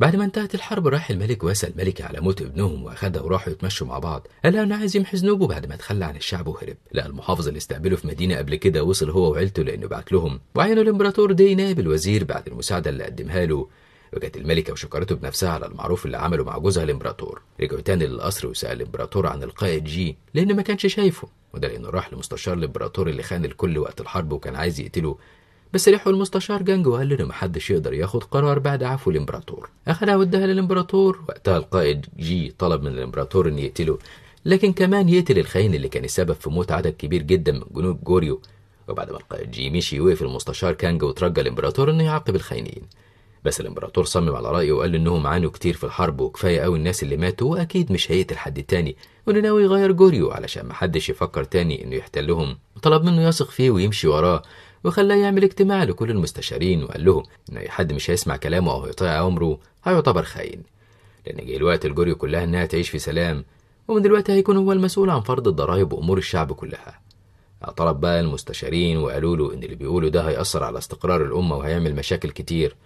بعد ما انتهت الحرب راح الملك واسى الملكة على موت ابنهم وأخده وراحوا يتمشوا مع بعض قال لها أنا عايز يمحي ذنوبه بعد ما اتخلى عن الشعب وهرب لقى المحافظ اللي استقبله في مدينة قبل كده وصل هو وعيلته لأنه بعت لهم وعينه الإمبراطور دي نائب الوزير بعد المساعدة اللي قدمها له وجت الملكة وشكرته بنفسها على المعروف اللي عمله مع جوزها الإمبراطور رجعوا تاني للقصر وسأل الإمبراطور عن القائد جي لأن ما كانش شايفه وده لأنه راح لمستشار الإمبراطور اللي خان الكل وقت الحرب وكان عايز يقتله بس لحوا المستشار جانج وقال له محدش يقدر ياخد قرار بعد عفو الامبراطور اخدها واداها للامبراطور وقتها القائد جي طلب من الامبراطور ان يقتله لكن كمان يقتل الخاين اللي كان السبب في موت عدد كبير جدا من جنود جوريو وبعد ما القائد جي مشي وقف المستشار كانج وترجى الامبراطور انه يعاقب الخاينين بس الامبراطور صمم على رايه وقال انهم عانوا كتير في الحرب وكفايه قوي الناس اللي ماتوا واكيد مش هيقتل حد تاني وانه ناوي يغير جوريو علشان محدش يفكر تاني انه يحتلهم وطلب منه يثق فيه ويمشي وراه وخلاه يعمل اجتماع لكل المستشارين وقال لهم ان اي حد مش هيسمع كلامه او هيطيع امره هيعتبر خاين لان جه الوقت الجوري كلها انها تعيش في سلام ومن دلوقتي هيكون هو المسؤول عن فرض الضرائب وامور الشعب كلها اعترض بقى المستشارين وقالوا له ان اللي بيقوله ده هيأثر على استقرار الامه وهيعمل مشاكل كتير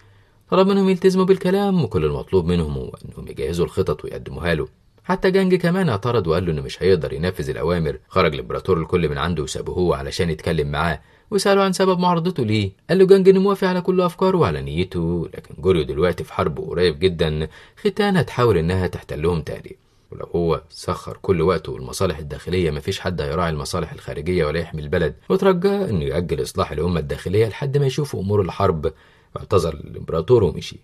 طلب منهم يلتزموا بالكلام وكل المطلوب منهم هو انهم يجهزوا الخطط ويقدموها له حتى جانج كمان اعترض وقال له انه مش هيقدر ينفذ الاوامر خرج الامبراطور الكل من عنده وسابوه علشان يتكلم معاه وسأله عن سبب معارضته ليه قال له جانج إنه موافق على كل أفكاره وعلى نيته لكن جوريو دلوقتي في حرب قريب جدا ختان هتحاول إنها تحتلهم تاني ولو هو سخر كل وقته للمصالح الداخلية مفيش حد هيراعي المصالح الخارجية ولا يحمي البلد وترجاه إنه يأجل إصلاح الأمة الداخلية لحد ما يشوف أمور الحرب واعتذر للإمبراطور ومشي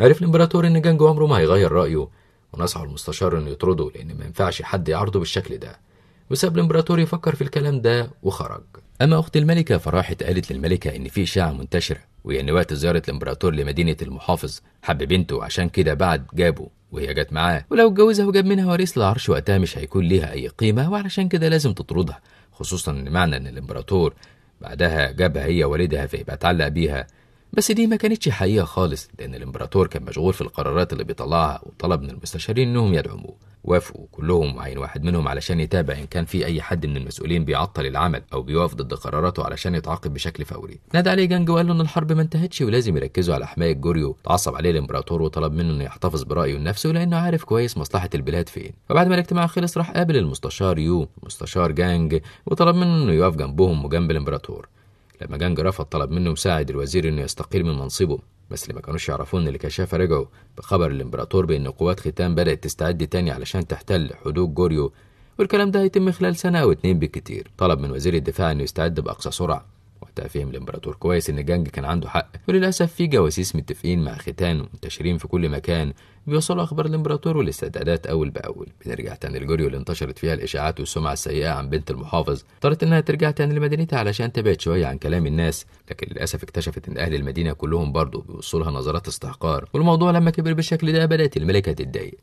عرف الإمبراطور إن جانج عمره ما هيغير رأيه ونصحه المستشار إنه يطرده لأن ما ينفعش حد يعارضه بالشكل ده وساب الامبراطور يفكر في الكلام ده وخرج اما اخت الملكه فراحت قالت للملكه ان في اشاعه منتشره وهي وقت زياره الامبراطور لمدينه المحافظ حب بنته عشان كده بعد جابه وهي جت معاه ولو اتجوزها وجاب منها وريث العرش وقتها مش هيكون ليها اي قيمه وعلشان كده لازم تطردها خصوصا ان معنى ان الامبراطور بعدها جابها هي والدها فيبقى اتعلق بيها بس دي ما كانتش حقيقة خالص لأن الإمبراطور كان مشغول في القرارات اللي بيطلعها وطلب من المستشارين إنهم يدعموه وافقوا كلهم عين واحد منهم علشان يتابع إن كان في أي حد من المسؤولين بيعطل العمل أو بيوقف ضد قراراته علشان يتعاقب بشكل فوري نادى عليه جانج وقال له إن الحرب ما انتهتش ولازم يركزوا على حماية جوريو تعصب عليه الإمبراطور وطلب منه إنه يحتفظ برأيه لنفسه لأنه عارف كويس مصلحة البلاد فين وبعد ما الاجتماع خلص راح قابل المستشار يو مستشار جانج وطلب منه إنه يقف جنبهم وجنب الإمبراطور لما جانج رفض طلب منه مساعد الوزير انه يستقيل من منصبه بس اللي ما كانوش يعرفون ان الكشافة رجعوا بخبر الامبراطور بان قوات ختام بدأت تستعد تاني علشان تحتل حدود جوريو والكلام ده هيتم خلال سنة أو اتنين بالكتير طلب من وزير الدفاع انه يستعد بأقصى سرعة وقتها فهم الامبراطور كويس ان جانج كان عنده حق وللاسف في جواسيس متفقين مع ختان ومنتشرين في كل مكان بيوصلوا اخبار الامبراطور والاستعدادات اول باول بنرجع تاني لجوريو اللي انتشرت فيها الاشاعات والسمعه السيئه عن بنت المحافظ اضطرت انها ترجع تاني لمدينتها علشان تبعد شويه عن كلام الناس لكن للاسف اكتشفت ان اهل المدينه كلهم برضه بيبصوا لها نظرات استحقار والموضوع لما كبر بالشكل ده بدات الملكه تتضايق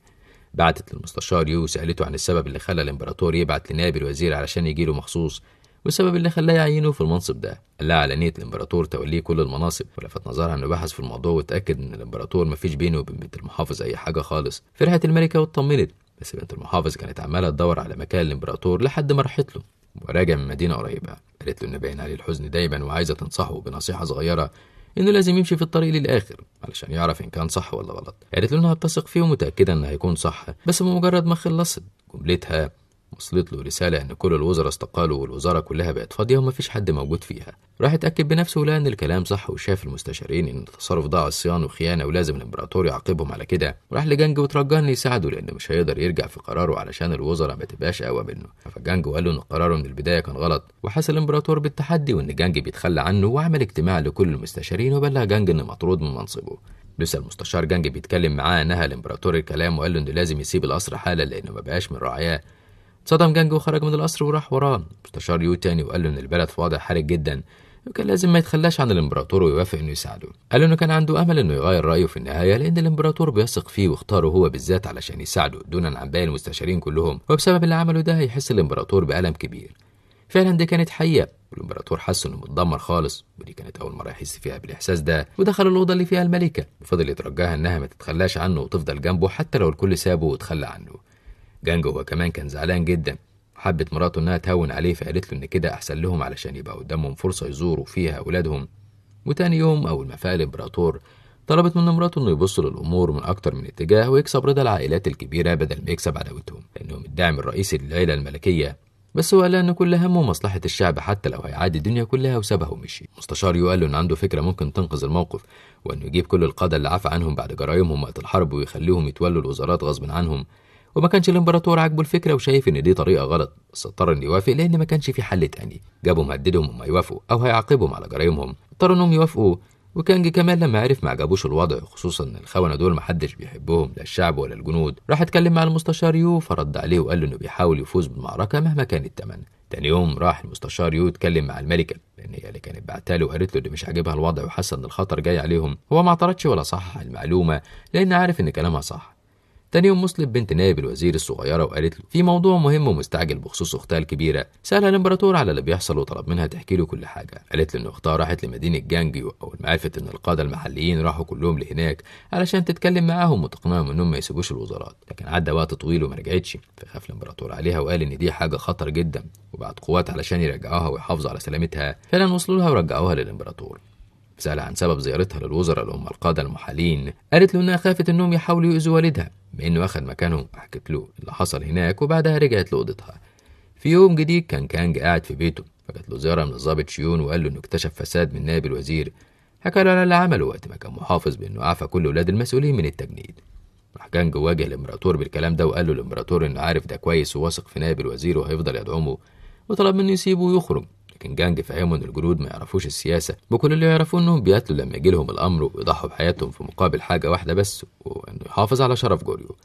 بعتت للمستشار يو وسألته عن السبب اللي خلى الإمبراطور يبعت لنائب الوزير علشان يجيله مخصوص والسبب اللي خلاه يعينه في المنصب ده لا نيه الامبراطور توليه كل المناصب ولفت نظرها انه بحث في الموضوع وتأكد ان الامبراطور مفيش بينه وبين بنت المحافظ اي حاجة خالص فرحت الملكة واطمنت بس بنت المحافظ كانت عمالة تدور على مكان الامبراطور لحد ما راحت له وراجع من مدينة قريبة قالت له ان باين عليه الحزن دايما وعايزة تنصحه بنصيحة صغيرة انه لازم يمشي في الطريق للاخر علشان يعرف ان كان صح ولا غلط قالت له انها بتثق فيه ومتاكده انه هيكون صح بس بمجرد ما خلصت جملتها وصلت له رسالة إن كل الوزراء استقالوا والوزارة كلها بقت فاضية ومفيش حد موجود فيها راح اتأكد بنفسه ولقى إن الكلام صح وشاف المستشارين إن التصرف ده عصيان وخيانة ولازم الإمبراطور يعاقبهم على كده وراح لجانج وترجاه إنه يساعده لأن مش هيقدر يرجع في قراره علشان الوزراء ما تبقاش أقوى منه فجانج قال له إن قراره من البداية كان غلط وحس الإمبراطور بالتحدي وإن جانج بيتخلى عنه وعمل اجتماع لكل المستشارين وبلغ جانج إنه مطرود من منصبه لسه المستشار جانج بيتكلم معاه نهى الامبراطور الكلام وقال له انه لازم يسيب القصر حالا لانه ما بقاش من رعاياه صدم جانج وخرج من القصر وراح وراه مستشار يو تاني وقال له ان البلد في وضع حرج جدا وكان لازم ما يتخلاش عن الامبراطور ويوافق انه يساعده قال له انه كان عنده امل انه يغير رايه في النهايه لان الامبراطور بيثق فيه واختاره هو بالذات علشان يساعده دونا عن باقي المستشارين كلهم وبسبب اللي عمله ده هيحس الامبراطور بالم كبير فعلا دي كانت حقيقه والامبراطور حس انه متدمر خالص ودي كانت اول مره يحس فيها بالاحساس ده ودخل الاوضه اللي فيها الملكه وفضل يترجاها انها ما تتخلاش عنه وتفضل جنبه حتى لو الكل سابه وتخلى عنه جانجو هو كمان كان زعلان جدا وحبت مراته انها تهون عليه فقالت له ان كده احسن لهم علشان يبقى قدامهم فرصه يزوروا فيها اولادهم وتاني يوم اول ما فاق الامبراطور طلبت من مراته انه يبص للامور من اكتر من اتجاه ويكسب رضا العائلات الكبيره بدل ما يكسب عداوتهم لانهم الدعم الرئيسي للعيله الملكيه بس هو قال ان كل همه مصلحه الشعب حتى لو هيعادي الدنيا كلها وسابها ومشي مستشار يو قال له ان عنده فكره ممكن تنقذ الموقف وانه يجيب كل القاده اللي عفى عنهم بعد جرايمهم وقت الحرب ويخليهم يتولوا الوزارات غصب عنهم وما كانش الامبراطور عاجبه الفكره وشايف ان دي طريقه غلط بس اضطر انه يوافق لان ما كانش في حل تاني جابوا مهددهم هم يوافقوا او هيعاقبهم على جرايمهم اضطر انهم يوافقوا وكان كمان لما عرف ما عجبوش الوضع خصوصا ان الخونه دول محدش بيحبهم لا الشعب ولا الجنود راح اتكلم مع المستشار يو فرد عليه وقال له انه بيحاول يفوز بالمعركه مهما كان الثمن تاني يوم راح المستشار يو اتكلم مع الملكه لان هي اللي كانت بعتاله وقالت له ان مش عاجبها الوضع وحاسه ان الخطر جاي عليهم هو ما اعترضش ولا صحح المعلومه لان عارف ان كلامها صح تاني يوم مسلم بنت نائب الوزير الصغيرة وقالت له في موضوع مهم ومستعجل بخصوص أختها الكبيرة سألها الإمبراطور على اللي بيحصل وطلب منها تحكي له كل حاجة قالت له إن أختها راحت لمدينة جانجيو أول ما عرفت إن القادة المحليين راحوا كلهم لهناك علشان تتكلم معاهم وتقنعهم إنهم ما يسيبوش الوزارات لكن عدى وقت طويل وما رجعتش فخاف الإمبراطور عليها وقال إن دي حاجة خطر جدا وبعت قوات علشان يرجعوها ويحافظوا على سلامتها فعلا وصلوا لها ورجعوها للإمبراطور سأل عن سبب زيارتها للوزراء اللي هم القادة المحالين قالت له إنها خافت إنهم يحاولوا يؤذوا والدها إنه أخذ مكانهم حكت له اللي حصل هناك وبعدها رجعت لأوضتها في يوم جديد كان كانج قاعد في بيته فجت له زيارة من الضابط شيون وقال له إنه اكتشف فساد من نائب الوزير حكى له على اللي عمله وقت ما كان محافظ بإنه عفى كل أولاد المسؤولين من التجنيد راح كانج واجه الإمبراطور بالكلام ده وقال له الإمبراطور إنه عارف ده كويس وواثق في نائب الوزير وهيفضل يدعمه وطلب منه يسيبه ويخرج الباكنجانج فهموا ان الجنود ما يعرفوش السياسه وكل اللي يعرفوه انهم بيقتلوا لما يجي لهم الامر ويضحوا بحياتهم في مقابل حاجه واحده بس وانه يحافظ على شرف جوريو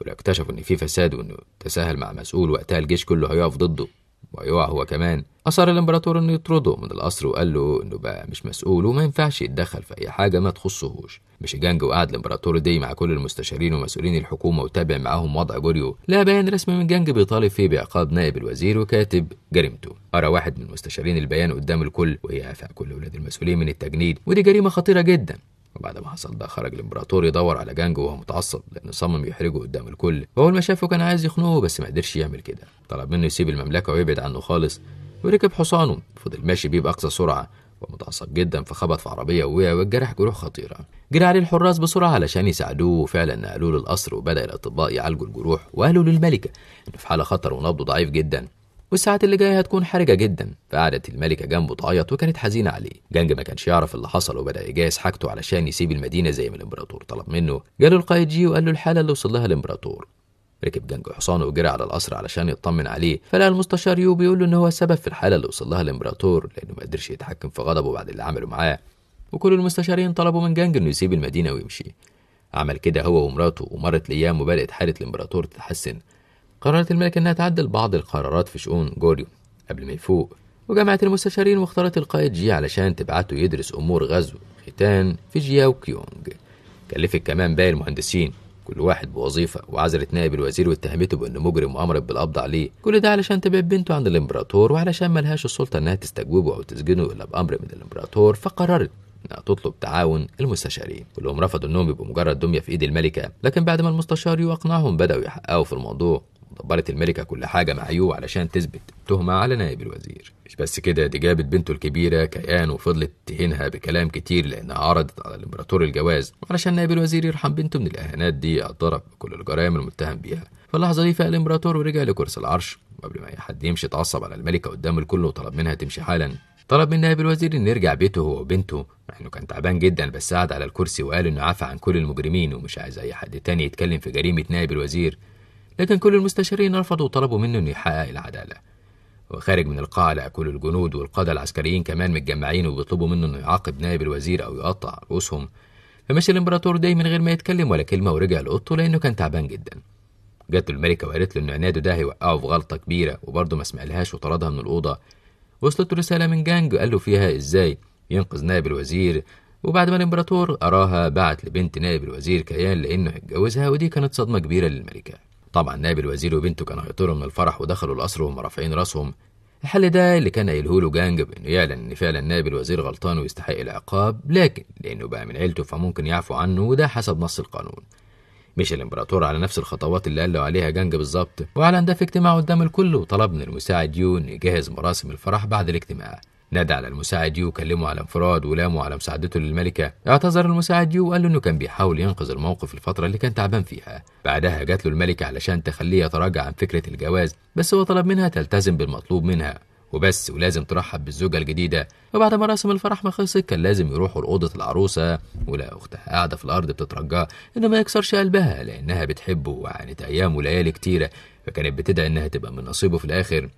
ولو اكتشفوا ان في فساد وانه تساهل مع مسؤول وقتها الجيش كله هيقف ضده ويقع هو كمان أصر الإمبراطور إنه يطرده من القصر وقال له إنه بقى مش مسؤول وما ينفعش يتدخل في أي حاجة ما تخصهوش جانج وقعد الإمبراطور دي مع كل المستشارين ومسؤولين الحكومة وتابع معاهم وضع جوريو لا بيان رسمي من جانج بيطالب فيه بعقاب نائب الوزير وكاتب جريمته قرا واحد من المستشارين البيان قدام الكل ويعفى كل أولاد المسؤولين من التجنيد ودي جريمة خطيرة جدا بعد ما حصل ده خرج الامبراطور يدور على جانجو وهو متعصب لان صمم يحرجه قدام الكل اول ما شافه كان عايز يخنقه بس ما قدرش يعمل كده طلب منه يسيب المملكه ويبعد عنه خالص وركب حصانه فضل ماشي بيه باقصى سرعه ومتعصب جدا فخبط في عربيه ووقع واتجرح جروح خطيره جرى عليه الحراس بسرعه علشان يساعدوه وفعلا نقلوه للقصر وبدا الاطباء يعالجوا الجروح وقالوا للملكه انه في حاله خطر ونبضه ضعيف جدا والساعات اللي جايه هتكون حرجه جدا فقعدت الملكه جنبه تعيط وكانت حزينه عليه جنج ما كانش يعرف اللي حصل وبدا يجهز حاجته علشان يسيب المدينه زي ما الامبراطور طلب منه جاله القائد جي وقال له الحاله اللي وصل لها الامبراطور ركب جنج حصانه وجرى على القصر علشان يطمن عليه فلقى المستشار يو بيقول له ان هو السبب في الحاله اللي وصل لها الامبراطور لانه ما قدرش يتحكم في غضبه بعد اللي عمله معاه وكل المستشارين طلبوا من جانج انه يسيب المدينه ويمشي عمل كده هو ومراته ومرت الايام وبدات حاله الامبراطور تتحسن قررت الملكة أنها تعدل بعض القرارات في شؤون جوريو قبل ما يفوق وجمعت المستشارين واختارت القائد جي علشان تبعته يدرس أمور غزو ختان في جياو كيونج كلفت كمان باقي المهندسين كل واحد بوظيفة وعزلت نائب الوزير واتهمته بأنه مجرم وأمرت بالقبض عليه كل ده علشان تبعد بنته عند الإمبراطور وعلشان ملهاش السلطة إنها تستجوبه أو تسجنه إلا بأمر من الإمبراطور فقررت انها تطلب تعاون المستشارين كلهم رفضوا انهم يبقوا مجرد دميه في ايد الملكه لكن بعد ما المستشار واقنعهم بداوا يحققوا في الموضوع دبرت الملكة كل حاجة مع يو علشان تثبت تهمة على نائب الوزير مش بس كده دي جابت بنته الكبيرة كيان وفضلت تهينها بكلام كتير لأنها عرضت على الإمبراطور الجواز علشان نائب الوزير يرحم بنته من الإهانات دي اعترف بكل الجرائم المتهم بيها في اللحظة دي فاق الإمبراطور ورجع لكرسي العرش وقبل ما أي حد يمشي اتعصب على الملكة قدام الكل وطلب منها تمشي حالا طلب من نائب الوزير ان يرجع بيته هو وبنته مع انه كان تعبان جدا بس قعد على الكرسي وقال انه عفى عن كل المجرمين ومش عايز اي حد تاني يتكلم في جريمه نائب الوزير لكن كل المستشارين رفضوا وطلبوا منه أن يحقق العدالة وخارج من القاعة كل الجنود والقادة العسكريين كمان متجمعين وبيطلبوا منه انه يعاقب نائب الوزير أو يقطع رؤوسهم فمشي الإمبراطور ده من غير ما يتكلم ولا كلمة ورجع لأوضته لأنه كان تعبان جدا جات الملكة وقالت له إن عناده ده هيوقعه في غلطة كبيرة وبرضه ما سمعلهاش وطردها من الأوضة وصلته رسالة من جانج قال له فيها إزاي ينقذ نائب الوزير وبعد ما الإمبراطور أراها بعت لبنت نائب الوزير كيان لأنه هيتجوزها ودي كانت صدمة كبيرة للملكة طبعا نائب الوزير وبنته كانوا هيطيروا من الفرح ودخلوا القصر وهم رافعين راسهم الحل ده اللي كان قايله له جانج بانه يعلن ان فعلا نائب الوزير غلطان ويستحق العقاب لكن لانه بقى من عيلته فممكن يعفو عنه وده حسب نص القانون مشى الامبراطور على نفس الخطوات اللي قال عليها جانج بالظبط واعلن ده في اجتماع قدام الكل وطلب من المساعد يون يجهز مراسم الفرح بعد الاجتماع نادى على المساعد يو وكلمه على انفراد ولامه على مساعدته للملكة اعتذر المساعد يو وقال له انه كان بيحاول ينقذ الموقف الفترة اللي كان تعبان فيها بعدها جات له الملكة علشان تخليه يتراجع عن فكرة الجواز بس هو طلب منها تلتزم بالمطلوب منها وبس ولازم ترحب بالزوجة الجديدة وبعد ما رسم الفرح ما خلصت كان لازم يروحوا لأوضة العروسة ولا أختها قاعدة في الأرض بتترجاه إنه ما يكسرش قلبها لأنها بتحبه وعانت أيام وليالي كتيرة فكانت بتدعي إنها تبقى من نصيبه في الآخر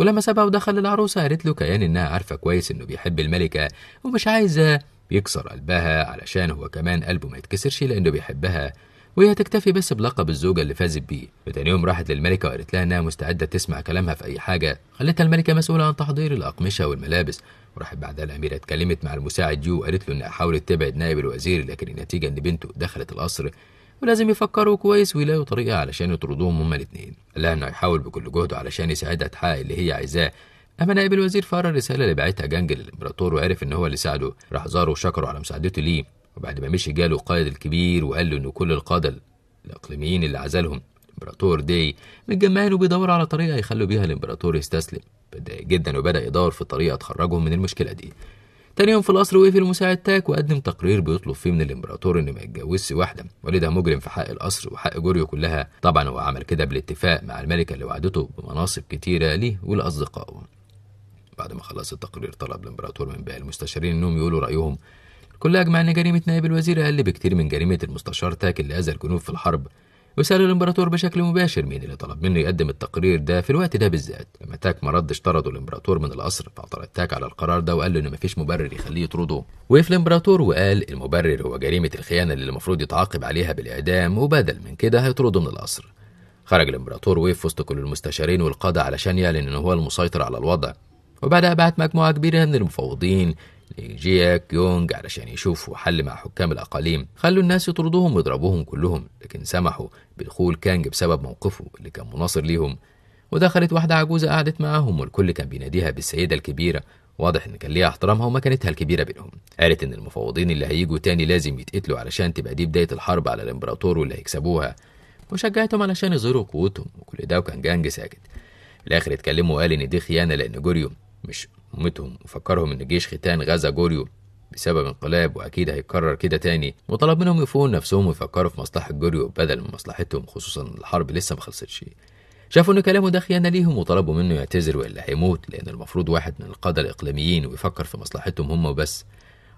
ولما سابها ودخل للعروسة قالت له كيان إنها عارفة كويس إنه بيحب الملكة ومش عايزة يكسر قلبها علشان هو كمان قلبه ما يتكسرش لأنه بيحبها وهي تكتفي بس بلقب الزوجة اللي فازت بيه وتاني يوم راحت للملكة وقالت لها إنها مستعدة تسمع كلامها في أي حاجة خلتها الملكة مسؤولة عن تحضير الأقمشة والملابس وراحت بعدها الأميرة اتكلمت مع المساعد يو وقالت له إنها حاولت تبعد نائب الوزير لكن النتيجة إن بنته دخلت القصر ولازم يفكروا كويس ويلاقوا طريقة علشان يطردوهم هما الاثنين قالها إنه هيحاول بكل جهده علشان يساعدها تحقق اللي هي عايزاه أما نائب الوزير فقرا الرسالة اللي بعتها جانج للإمبراطور وعرف إن هو اللي ساعده راح زاره وشكره على مساعدته ليه وبعد ما مشي جاله القائد الكبير وقال له إن كل القادة الإقليميين اللي عزلهم الإمبراطور دي متجمعين وبيدوروا على طريقة يخلوا بيها الإمبراطور يستسلم بدأ جدا وبدأ يدور في طريقة تخرجهم من المشكلة دي تاني يوم في القصر وقف المساعد تاك وقدم تقرير بيطلب فيه من الامبراطور ان ما يتجوزش واحده والدها مجرم في حق القصر وحق جوريو كلها طبعا هو عمل كده بالاتفاق مع الملكه اللي وعدته بمناصب كتيره ليه ولاصدقائه بعد ما خلص التقرير طلب الامبراطور من باقي المستشارين انهم يقولوا رايهم كلها اجمع ان جريمه نائب الوزير اقل بكتير من جريمه المستشار تاك اللي اذى الجنوب في الحرب وسأل الإمبراطور بشكل مباشر مين اللي طلب منه يقدم التقرير ده في الوقت ده بالذات لما تاك ما ردش طرده الإمبراطور من القصر فاعترض تاك على القرار ده وقال له إن مفيش مبرر يخليه يطرده وقف الإمبراطور وقال المبرر هو جريمة الخيانة اللي المفروض يتعاقب عليها بالإعدام وبدل من كده هيطرده من القصر خرج الإمبراطور وقف وسط كل المستشارين والقادة علشان يعلن إن هو المسيطر على الوضع وبعدها بعت مجموعة كبيرة من المفوضين لجياك يونغ علشان يشوفوا حل مع حكام الأقاليم خلوا الناس يطردوهم ويضربوهم كلهم لكن سمحوا بدخول كانج بسبب موقفه اللي كان مناصر ليهم ودخلت واحدة عجوزة قعدت معاهم والكل كان بيناديها بالسيدة الكبيرة واضح ان كان ليها احترامها ومكانتها الكبيره بينهم قالت ان المفاوضين اللي هيجوا تاني لازم يتقتلوا علشان تبقى دي بدايه الحرب على الامبراطور واللي هيكسبوها وشجعتهم علشان يظهروا قوتهم وكل ده وكان جانج ساكت في الاخر اتكلموا وقال ان دي خيانه لان جوريو مش مامتهم وفكرهم إن جيش ختان غزا جوريو بسبب انقلاب واكيد هيكرر كده تاني وطلب منهم يفوقوا نفسهم ويفكروا في مصلحه جوريو بدل من مصلحتهم خصوصا الحرب لسه ما خلصتش شافوا ان كلامه ده خيانه ليهم وطلبوا منه يعتذر والا هيموت لان المفروض واحد من القاده الاقليميين ويفكر في مصلحتهم هم وبس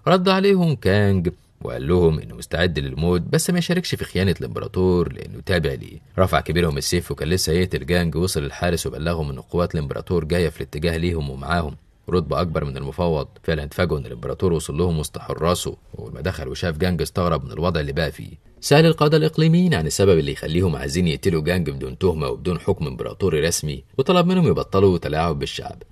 رد عليهم كانج وقال لهم انه مستعد للموت بس ما يشاركش في خيانه الامبراطور لانه تابع ليه رفع كبيرهم السيف وكان لسه هيقتل جانج وصل الحارس وبلغهم ان قوات الامبراطور جايه في الاتجاه ليهم ومعاهم رتبة أكبر من المفوض فعلا اتفاجئوا إن الإمبراطور وصل لهم وسط حراسه وأول ما دخل وشاف جانج استغرب من الوضع اللي بقى فيه سأل القادة الإقليميين عن السبب اللي يخليهم عايزين يقتلوا جانج بدون تهمة وبدون حكم إمبراطوري رسمي وطلب منهم يبطلوا تلاعب بالشعب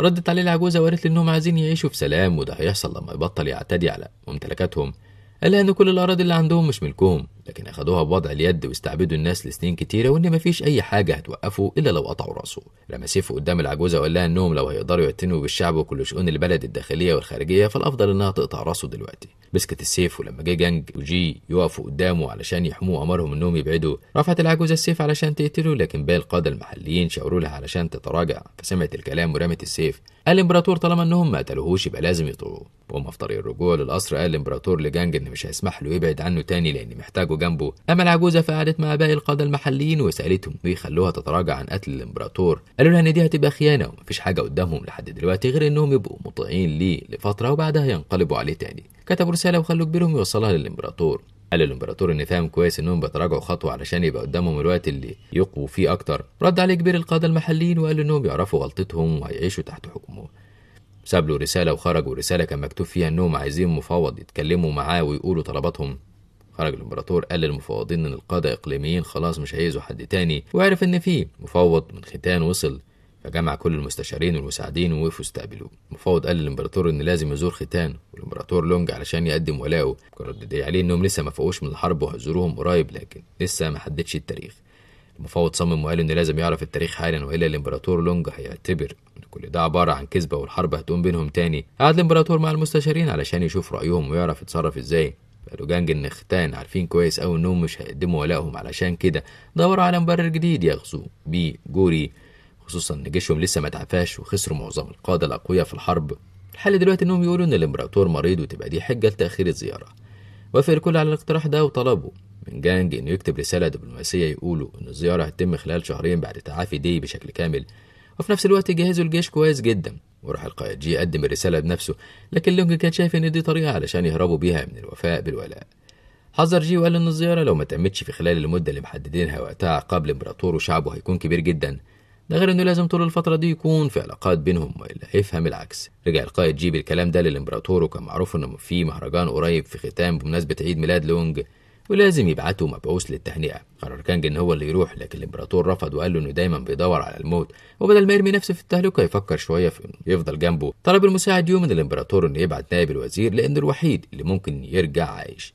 ردت عليه العجوزة وقالت لي إنهم عايزين يعيشوا في سلام وده هيحصل لما يبطل يعتدي على ممتلكاتهم قال إن كل الأراضي اللي عندهم مش ملكهم لكن أخدوها بوضع اليد واستعبدوا الناس لسنين كتيرة وإن مفيش أي حاجة هتوقفه إلا لو قطعوا راسه لما سيف قدام العجوزة وقال لها إنهم لو هيقدروا يعتنوا بالشعب وكل شؤون البلد الداخلية والخارجية فالأفضل إنها تقطع راسه دلوقتي مسكت السيف ولما جه جانج وجي يقفوا قدامه علشان يحموه أمرهم إنهم يبعدوا رفعت العجوزة السيف علشان تقتله لكن باقي القادة المحليين شاوروا لها علشان تتراجع فسمعت الكلام ورمت السيف قال الامبراطور طالما انهم ما قتلوهوش يبقى لازم يطوعوه وهم في طريق الرجوع للقصر قال الامبراطور لجانج ان مش هيسمح له يبعد عنه تاني لان محتاجه جنبه أما العجوزة فقعدت مع باقي القادة المحليين وسألتهم ويخلوها تتراجع عن قتل الإمبراطور قالوا لها إن دي هتبقى خيانة ومفيش حاجة قدامهم لحد دلوقتي غير إنهم يبقوا مطيعين ليه لفترة وبعدها ينقلبوا عليه تاني كتبوا رسالة وخلوا كبيرهم يوصلها للإمبراطور قال الامبراطور ان فاهم كويس انهم بيتراجعوا خطوه علشان يبقى قدامهم الوقت اللي يقووا فيه اكتر رد عليه كبير القاده المحليين وقال انهم يعرفوا غلطتهم وهيعيشوا تحت حكمه ساب له رساله وخرج ورساله كان مكتوب فيها انهم عايزين مفوض يتكلموا معاه ويقولوا طلباتهم خرج الامبراطور قال للمفوضين ان القاده الاقليميين خلاص مش هيأذوا حد تاني وعرف ان في مفوض من ختان وصل فجمع كل المستشارين والمساعدين ووقفوا استقبلوه المفوض قال للامبراطور ان لازم يزور ختان والامبراطور لونج علشان يقدم ولاءه كانوا رددي عليه انهم لسه ما فوقوش من الحرب وهزورهم قريب لكن لسه ما حددش التاريخ المفوض صمم وقال ان لازم يعرف التاريخ حالا والا الامبراطور لونج هيعتبر ان كل ده عباره عن كذبه والحرب هتقوم بينهم تاني قعد الامبراطور مع المستشارين علشان يشوف رايهم ويعرف يتصرف ازاي بيرجانج النختان عارفين كويس أوي إنهم مش هيقدموا ولائهم علشان كده دوروا على مبرر جديد يغزو بيه جوري خصوصا إن جيشهم لسه ما تعفاش وخسروا معظم القادة الأقوياء في الحرب الحل دلوقتي إنهم يقولوا إن الإمبراطور مريض وتبقى دي حجة لتأخير الزيارة وافق الكل على الاقتراح ده وطلبه من جانج إنه يكتب رسالة دبلوماسية يقولوا إن الزيارة هتتم خلال شهرين بعد تعافي دي بشكل كامل وفي نفس الوقت يجهزوا الجيش كويس جدا وراح القائد جي قدم الرسالة بنفسه لكن لونج كان شايف إن دي طريقة علشان يهربوا بيها من الوفاء بالولاء حذر جي وقال إن الزيارة لو ما تمتش في خلال المدة اللي محددينها وقتها قبل إمبراطور وشعبه هيكون كبير جدا ده غير إنه لازم طول الفترة دي يكون في علاقات بينهم وإلا هيفهم العكس رجع القائد جي بالكلام ده للإمبراطور وكان معروف إنه في مهرجان قريب في ختام بمناسبة عيد ميلاد لونج ولازم يبعتوا مبعوث للتهنئة قرر كانج إن هو اللي يروح لكن الإمبراطور رفض وقال له إنه دايما بيدور على الموت وبدل ما يرمي نفسه في التهلكة يفكر شوية في إنه يفضل جنبه طلب المساعد يوم من الإمبراطور إنه يبعت نائب الوزير لأنه الوحيد اللي ممكن يرجع عايش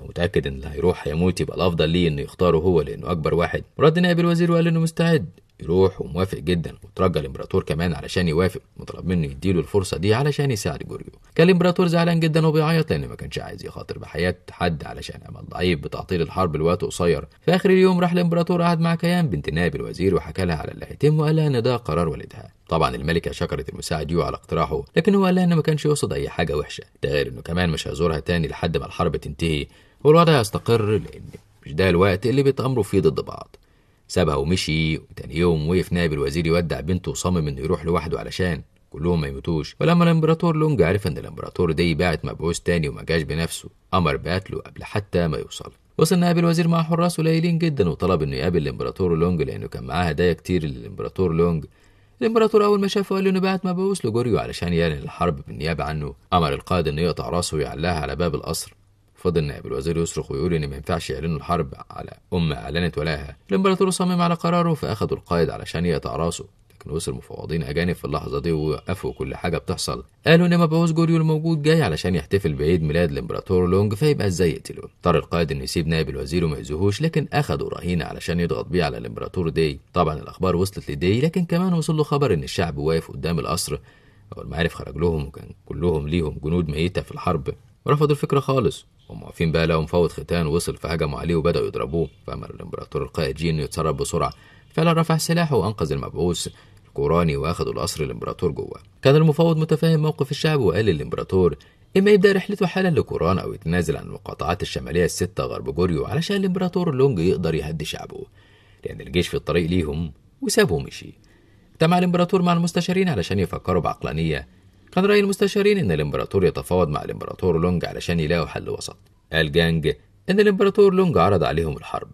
لو متأكد إن اللي هيروح هيموت يبقى الأفضل ليه إنه يختاره هو لأنه أكبر واحد رد نائب الوزير وقال إنه مستعد يروح وموافق جدا وترجى الامبراطور كمان علشان يوافق مطلب منه يديله الفرصه دي علشان يساعد جوريو كان الامبراطور زعلان جدا وبيعيط لان ما كانش عايز يخاطر بحياه حد علشان امل ضعيف بتعطيل الحرب الوقت قصير في اخر اليوم راح الامبراطور قعد مع كيان بنت نائب الوزير وحكى لها على اللي هيتم وقال لها ان ده قرار والدها طبعا الملكه شكرت المساعد يو على اقتراحه لكن هو قال لها ان ما كانش يقصد اي حاجه وحشه ده غير انه كمان مش هيزورها تاني لحد ما الحرب تنتهي والوضع يستقر لان مش ده الوقت اللي بيتامروا فيه ضد بعض سابها ومشي وتاني يوم وقف نائب الوزير يودع بنته وصمم انه يروح لوحده علشان كلهم ما يموتوش ولما الامبراطور لونج عرف ان الامبراطور دي بعت مبعوث تاني وما جاش بنفسه امر بقتله قبل حتى ما يوصل وصل نائب الوزير مع حراس قليلين جدا وطلب انه يقابل الامبراطور لونج لانه كان معاه هدايا كتير للامبراطور لونج الامبراطور اول ما شافه قال له انه بعت مبعوث لجوريو علشان يعلن الحرب بالنيابه عنه امر القائد انه يقطع راسه ويعلقها على باب القصر فضل نائب الوزير يصرخ ويقول إن ما ينفعش يعلنوا الحرب على أمة أعلنت ولاها الإمبراطور صمم على قراره فأخدوا القائد علشان يقطع راسه لكن وصل مفوضين أجانب في اللحظة دي ووقفوا كل حاجة بتحصل قالوا إن مبعوث جوريو الموجود جاي علشان يحتفل بعيد ميلاد الإمبراطور لونج فيبقى إزاي يقتله اضطر القائد إنه يسيب نائب الوزير وما يأذيهوش لكن أخدوا رهينة علشان يضغط بيه على الإمبراطور دي طبعا الأخبار وصلت لدي لكن كمان وصل له خبر إن الشعب واقف قدام القصر والمعارف المعارف خرج لهم وكان كلهم ليهم جنود ميتة في الحرب ورفضوا الفكرة خالص هم واقفين بقى لهم مفوت ختان وصل فهجموا عليه وبدأوا يضربوه فأمر الإمبراطور القائد جين يتصرف بسرعة فعلا رفع سلاحه وأنقذ المبعوث الكوراني وأخذوا القصر الإمبراطور جوه كان المفوض متفاهم موقف الشعب وقال للإمبراطور إما يبدأ رحلته حالا لكوران أو يتنازل عن المقاطعات الشمالية الستة غرب جوريو علشان الإمبراطور لونج يقدر يهدي شعبه لأن الجيش في الطريق ليهم وسابه مشي اجتمع الإمبراطور مع المستشارين علشان يفكروا بعقلانية كان رأي المستشارين إن الإمبراطور يتفاوض مع الإمبراطور لونج علشان يلاقوا حل وسط قال جانج إن الإمبراطور لونج عرض عليهم الحرب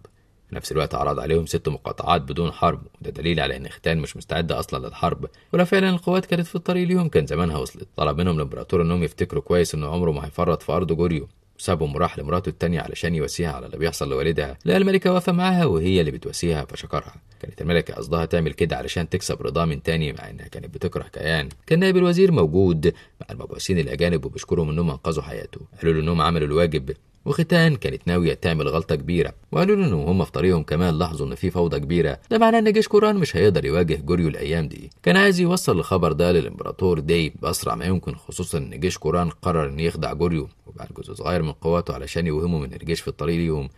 في نفس الوقت عرض عليهم ست مقاطعات بدون حرب وده دليل على ان ختان مش مستعده اصلا للحرب ولو فعلا القوات كانت في الطريق ليهم كان زمانها وصلت طلب منهم الامبراطور انهم يفتكروا كويس انه عمره ما هيفرط في ارض جوريو سابه وراح لمراته التانية علشان يواسيها على اللي بيحصل لوالدها لقى الملكة واقفة معاها وهي اللي بتواسيها فشكرها كانت الملكة قصدها تعمل كده علشان تكسب رضاه من تاني مع انها كانت بتكره كيان كان نائب الوزير موجود مع المبعوثين الاجانب وبيشكرهم انهم انقذوا حياته قالوا له انهم عملوا الواجب وختان كانت ناوية تعمل غلطة كبيرة وقالوا له هم في طريقهم كمان لاحظوا إن في فوضى كبيرة ده معناه إن جيش كوران مش هيقدر يواجه جوريو الأيام دي كان عايز يوصل الخبر ده للإمبراطور داي بأسرع ما يمكن خصوصا إن جيش كوران قرر إن يخدع جوريو وبعد جزء صغير من قواته علشان يوهمه من الجيش في الطريق ليهم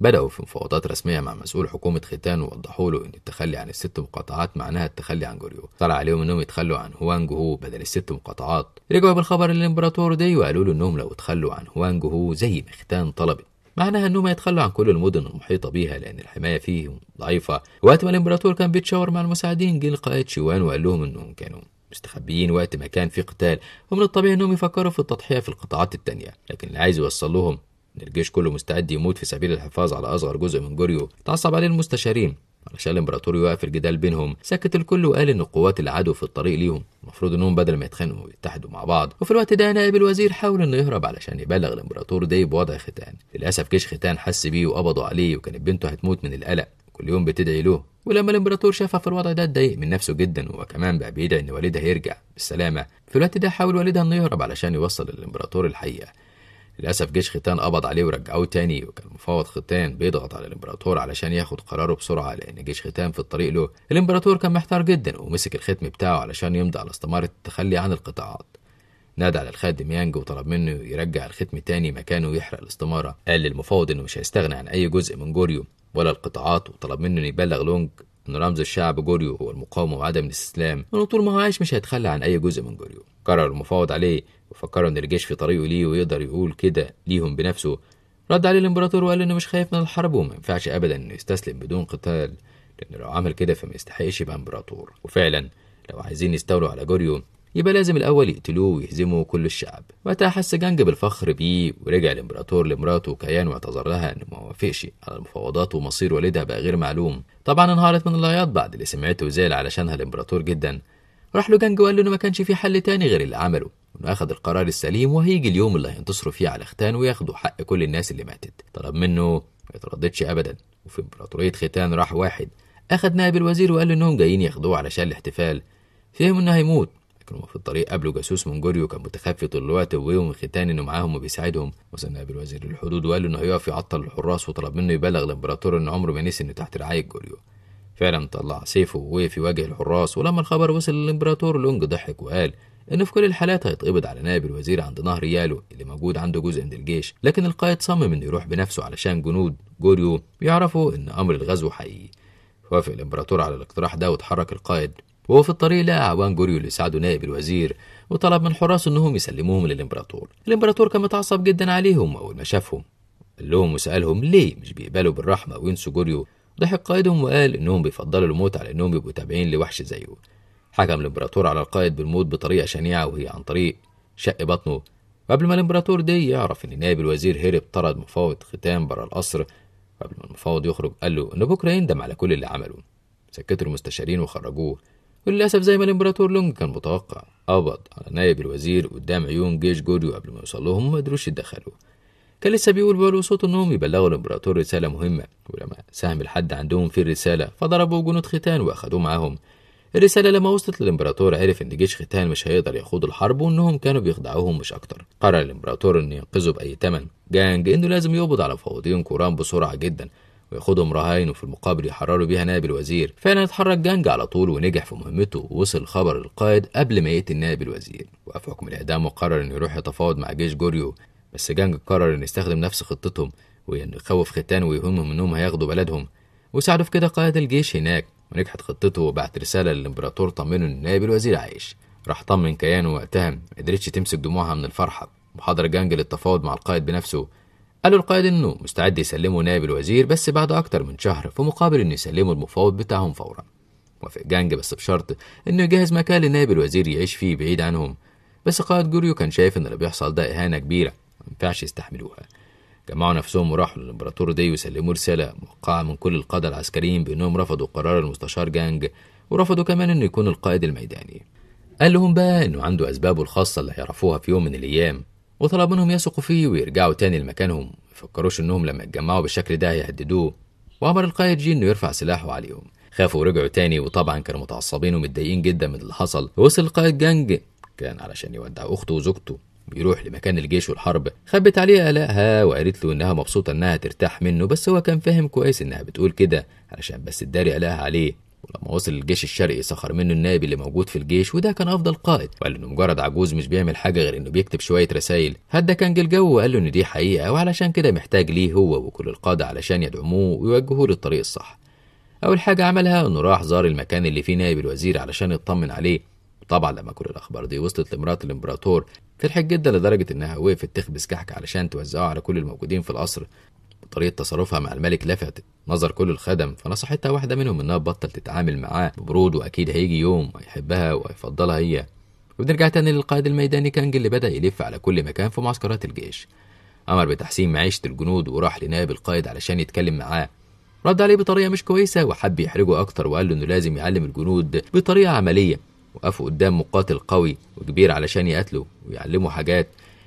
بدأوا في مفاوضات رسمية مع مسؤول حكومة ختان ووضحوا له إن التخلي عن الست مقاطعات معناها التخلي عن جوريو، طلع عليهم إنهم يتخلوا عن هوانج هو بدل الست مقاطعات، رجعوا بالخبر للإمبراطور دي وقالوا له إنهم لو اتخلوا عن هوانج هو زي ما ختان طلبت معناها انهم يتخلوا عن كل المدن المحيطه بيها لان الحمايه فيهم ضعيفه وقت ما الامبراطور كان بيتشاور مع المساعدين جه القائد شيوان وقال لهم انهم كانوا مستخبيين وقت ما كان في قتال ومن الطبيعي انهم يفكروا في التضحيه في القطاعات التانية لكن اللي عايز يوصل لهم إن الجيش كله مستعد يموت في سبيل الحفاظ على أصغر جزء من جوريو تعصب عليه المستشارين علشان الامبراطور يوقف الجدال بينهم سكت الكل وقال ان اللي العدو في الطريق ليهم المفروض انهم بدل ما يتخانقوا يتحدوا مع بعض وفي الوقت ده نائب الوزير حاول انه يهرب علشان يبلغ الامبراطور دي بوضع ختان للاسف جيش ختان حس بيه وقبضوا عليه وكانت بنته هتموت من القلق كل يوم بتدعي له ولما الامبراطور شافها في الوضع ده اتضايق من نفسه جدا وكمان بقى بيدعي ان والدها يرجع بالسلامه في الوقت ده حاول والدها انه يهرب علشان يوصل للامبراطور الحقيقه للأسف جيش ختان قبض عليه ورجعوه تاني وكان مفوض ختان بيضغط على الإمبراطور علشان ياخد قراره بسرعة لأن جيش ختان في الطريق له الإمبراطور كان محتار جدا ومسك الختم بتاعه علشان يمضي على استمارة التخلي عن القطاعات نادى على الخادم يانج وطلب منه يرجع الختم تاني مكانه ويحرق الاستمارة قال للمفوض إنه مش هيستغنى عن أي جزء من جوريو ولا القطاعات وطلب منه يبلغ لونج أن رمز الشعب جوريو هو المقاومة وعدم الاستسلام وأنه طول ما هو عايش مش هيتخلى عن أي جزء من جوريو قرر المفاوض عليه وفكروا إن الجيش في طريقه ليه ويقدر يقول كده ليهم بنفسه رد عليه الإمبراطور وقال إنه مش خايف من الحرب وما ينفعش أبدا إنه يستسلم بدون قتال لأنه لو عمل كده فما يستحقش يبقى إمبراطور وفعلا لو عايزين يستولوا على جوريو يبقى لازم الأول يقتلوه ويهزموا كل الشعب وقتها حس جانج بالفخر بيه ورجع الإمبراطور لمراته كيان واعتذر لها إنه ما وافقش على المفاوضات ومصير والدها بقى غير معلوم طبعا انهارت من العياط بعد اللي سمعته وزعل علشانها الإمبراطور جدا راح له جانج وقال له إنه ما كانش في حل تاني غير اللي عمله وإنه أخذ القرار السليم وهيجي اليوم اللي هينتصروا فيه على ختان وياخدوا حق كل الناس اللي ماتت طلب منه ما يترددش أبدا وفي إمبراطورية ختان راح واحد أخذ نائب الوزير وقال له إنهم جايين ياخدوه علشان الاحتفال فهم إنه هيموت كانوا في الطريق قابلوا جاسوس منجوري وكان متخفي طول الوقت ويوم ختان انه معاهم وبيساعدهم نائب الوزير الحدود وقال له انه هيقف يعطل الحراس وطلب منه يبلغ الامبراطور ان عمره ما نسي انه تحت رعايه جوريو فعلا طلع سيفه ووقف يواجه الحراس ولما الخبر وصل للامبراطور لونج ضحك وقال إنه في كل الحالات هيتقبض على نائب الوزير عند نهر يالو اللي موجود عنده جزء من الجيش لكن القائد صمم إنه يروح بنفسه علشان جنود جوريو يعرفوا إن أمر الغزو حقيقي وافق الإمبراطور على الاقتراح ده وتحرك القائد وهو في الطريق لقى عوان جوريو اللي ساعده نائب الوزير وطلب من حراسه انهم يسلموهم للامبراطور الامبراطور كان متعصب جدا عليهم اول ما شافهم قال لهم وسالهم ليه مش بيقبلوا بالرحمه وينسوا جوريو ضحك قائدهم وقال انهم بيفضلوا الموت على انهم يبقوا تابعين لوحش زيه حكم الامبراطور على القائد بالموت بطريقه شنيعه وهي عن طريق شق بطنه قبل ما الامبراطور دي يعرف ان نائب الوزير هرب طرد مفاوض ختام بره القصر قبل ما المفاوض يخرج قال له ان بكره يندم على كل اللي عمله سكتوا المستشارين وخرجوه وللأسف زي ما الإمبراطور لونج كان متوقع قبض على نائب الوزير قدام عيون جيش جوريو قبل ما يوصل لهم وما قدروش يتدخلوا كان لسه بيقول بقى صوت انهم يبلغوا الامبراطور رساله مهمه ولما ساهم الحد عندهم في الرساله فضربوا جنود ختان واخدوه معاهم الرساله لما وصلت للامبراطور عرف ان جيش ختان مش هيقدر يخوض الحرب وانهم كانوا بيخدعوهم مش اكتر قرر الامبراطور ان ينقذه باي تمن جانج انه لازم يقبض على فوضيين كوران بسرعه جدا وياخدهم مراهين وفي المقابل يحرروا بيها نائب الوزير فعلا اتحرك جانج على طول ونجح في مهمته ووصل خبر القائد قبل ما يأتي النائب الوزير وقف حكم الإعدام وقرر إنه يروح يتفاوض مع جيش جوريو بس جانج قرر إنه يستخدم نفس خطتهم وإنه يخوف ختان ويهمهم إنهم هياخدوا بلدهم وساعدوا في كده قائد الجيش هناك ونجحت خطته وبعت رسالة للإمبراطور طمنه إن نائب الوزير عايش راح طمن كيانه وقتها ما قدرتش تمسك دموعها من الفرحة محاضرة جانج للتفاوض مع القائد بنفسه قالوا القائد انه مستعد يسلمه نائب الوزير بس بعد اكتر من شهر في مقابل انه يسلمه المفاوض بتاعهم فورا وافق جانج بس بشرط انه يجهز مكان لنائب الوزير يعيش فيه بعيد عنهم بس قائد جوريو كان شايف ان اللي بيحصل ده اهانه كبيره ما ينفعش يستحملوها جمعوا نفسهم وراحوا للامبراطور دي وسلموا رساله موقعه من كل القاده العسكريين بانهم رفضوا قرار المستشار جانج ورفضوا كمان انه يكون القائد الميداني قال لهم بقى انه عنده اسبابه الخاصه اللي هيعرفوها في يوم من الايام وطلب منهم يثقوا فيه ويرجعوا تاني لمكانهم فكروش انهم لما اتجمعوا بالشكل ده هيهددوه وامر القائد جي انه يرفع سلاحه عليهم خافوا ورجعوا تاني وطبعا كانوا متعصبين ومتضايقين جدا من اللي حصل وصل القائد جانج كان علشان يودع اخته وزوجته بيروح لمكان الجيش والحرب خبت عليه قلقها وقالت له إنها مبسوطة إنها ترتاح منه بس هو كان فاهم كويس إنها بتقول كده علشان بس تداري قلقها عليه ولما وصل الجيش الشرقي سخر منه النائب اللي موجود في الجيش وده كان افضل قائد وقال انه مجرد عجوز مش بيعمل حاجه غير انه بيكتب شويه رسائل هدا كان جه الجو وقال له ان دي حقيقه وعلشان كده محتاج ليه هو وكل القاده علشان يدعموه ويوجهوه للطريق الصح اول حاجه عملها انه راح زار المكان اللي فيه نائب الوزير علشان يطمن عليه طبعا لما كل الاخبار دي وصلت لمرات الامبراطور فرحت جدا لدرجه انها وقفت تخبز كحك علشان توزعه على كل الموجودين في القصر وطريقة تصرفها مع الملك لفتت نظر كل الخدم فنصحتها واحدة منهم إنها تبطل تتعامل معاه ببرود وأكيد هيجي يوم هيحبها وهيفضلها هي وبنرجع تاني للقائد الميداني كانج اللي بدأ يلف على كل مكان في معسكرات الجيش أمر بتحسين معيشة الجنود وراح لنائب القائد علشان يتكلم معاه رد عليه بطريقة مش كويسة وحب يحرجه أكتر وقال له إنه لازم يعلم الجنود بطريقة عملية وقفوا قدام مقاتل قوي وكبير علشان يقتله ويعلمه حاجات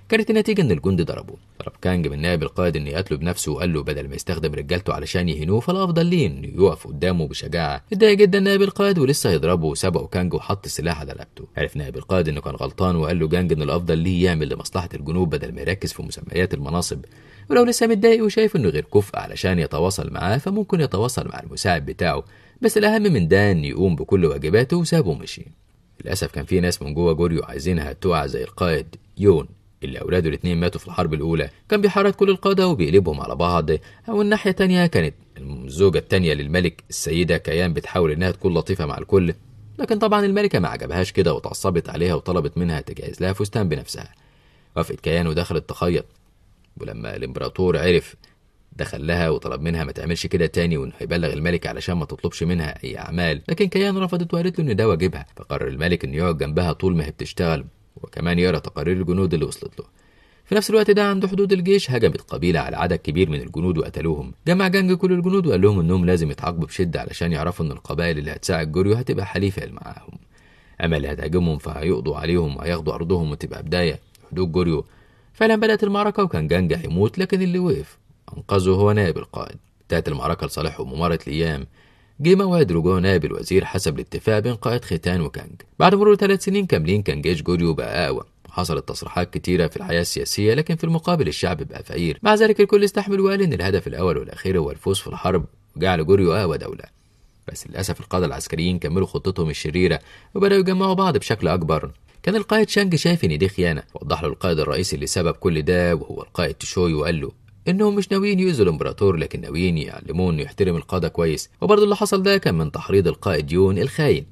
كانت النتيجة إن الجندي ضربه ضرب كانج من نائب القائد إن يقتله بنفسه وقال له بدل ما يستخدم رجالته علشان يهينوه فالأفضل ليه إنه يقف قدامه بشجاعة اتضايق جدا نائب القائد ولسه هيضربه وسبقه كانج وحط السلاح على رقبته عرف نائب القائد إنه كان غلطان وقال له جانج إن الأفضل ليه يعمل لمصلحة الجنوب بدل ما يركز في مسميات المناصب ولو لسه متضايق وشايف إنه غير كفء علشان يتواصل معاه فممكن يتواصل مع المساعد بتاعه بس الأهم من ده إن يقوم بكل واجباته وسابه مشي. للأسف كان في ناس من جوه جوريو عايزينها تقع زي القائد يون اللي أولاده الاتنين ماتوا في الحرب الأولى كان بيحرك كل القادة وبيقلبهم على بعض أو الناحية التانية كانت الزوجة التانية للملك السيدة كيان بتحاول إنها تكون لطيفة مع الكل لكن طبعا الملكة ما عجبهاش كده وتعصبت عليها وطلبت منها تجهز لها فستان بنفسها وافقت كيان ودخلت تخيط ولما الامبراطور عرف دخل لها وطلب منها ما تعملش كده تاني وانه يبلغ الملك علشان ما تطلبش منها اي اعمال لكن كيان رفضت وقالت له ان ده واجبها فقرر الملك انه يقعد جنبها طول ما هي بتشتغل وكمان يرى تقارير الجنود اللي وصلت له في نفس الوقت ده عند حدود الجيش هجمت قبيلة على عدد كبير من الجنود وقتلوهم جمع جنج كل الجنود وقال لهم انهم لازم يتعاقبوا بشدة علشان يعرفوا ان القبائل اللي هتساعد جوريو هتبقى حليفة معاهم اما اللي هتهاجمهم فهيقضوا عليهم وهياخدوا ارضهم وتبقى بداية حدود جوريو فعلا بدأت المعركة وكان جنج هيموت لكن اللي وقف أنقذه هو نائب القائد انتهت المعركة لصالحهم ومرت الأيام جه موعد رجوع نائب الوزير حسب الاتفاق بين قائد ختان وكانج بعد مرور ثلاث سنين كاملين كان جيش جوريو بقى أقوى حصلت تصريحات كتيرة في الحياة السياسية لكن في المقابل الشعب بقى فقير مع ذلك الكل استحمل وقال إن الهدف الأول والأخير هو الفوز في الحرب وجعل جوريو أقوى دولة بس للأسف القادة العسكريين كملوا خطتهم الشريرة وبدأوا يجمعوا بعض بشكل أكبر كان القائد شانج شايف إن دي خيانة وضح له القائد الرئيسي اللي سبب كل ده وهو القائد تشوي وقال له انهم مش ناويين يؤذوا الامبراطور لكن ناويين يعلموه انه يحترم القاده كويس وبرضه اللي حصل ده كان من تحريض القائد يون الخاين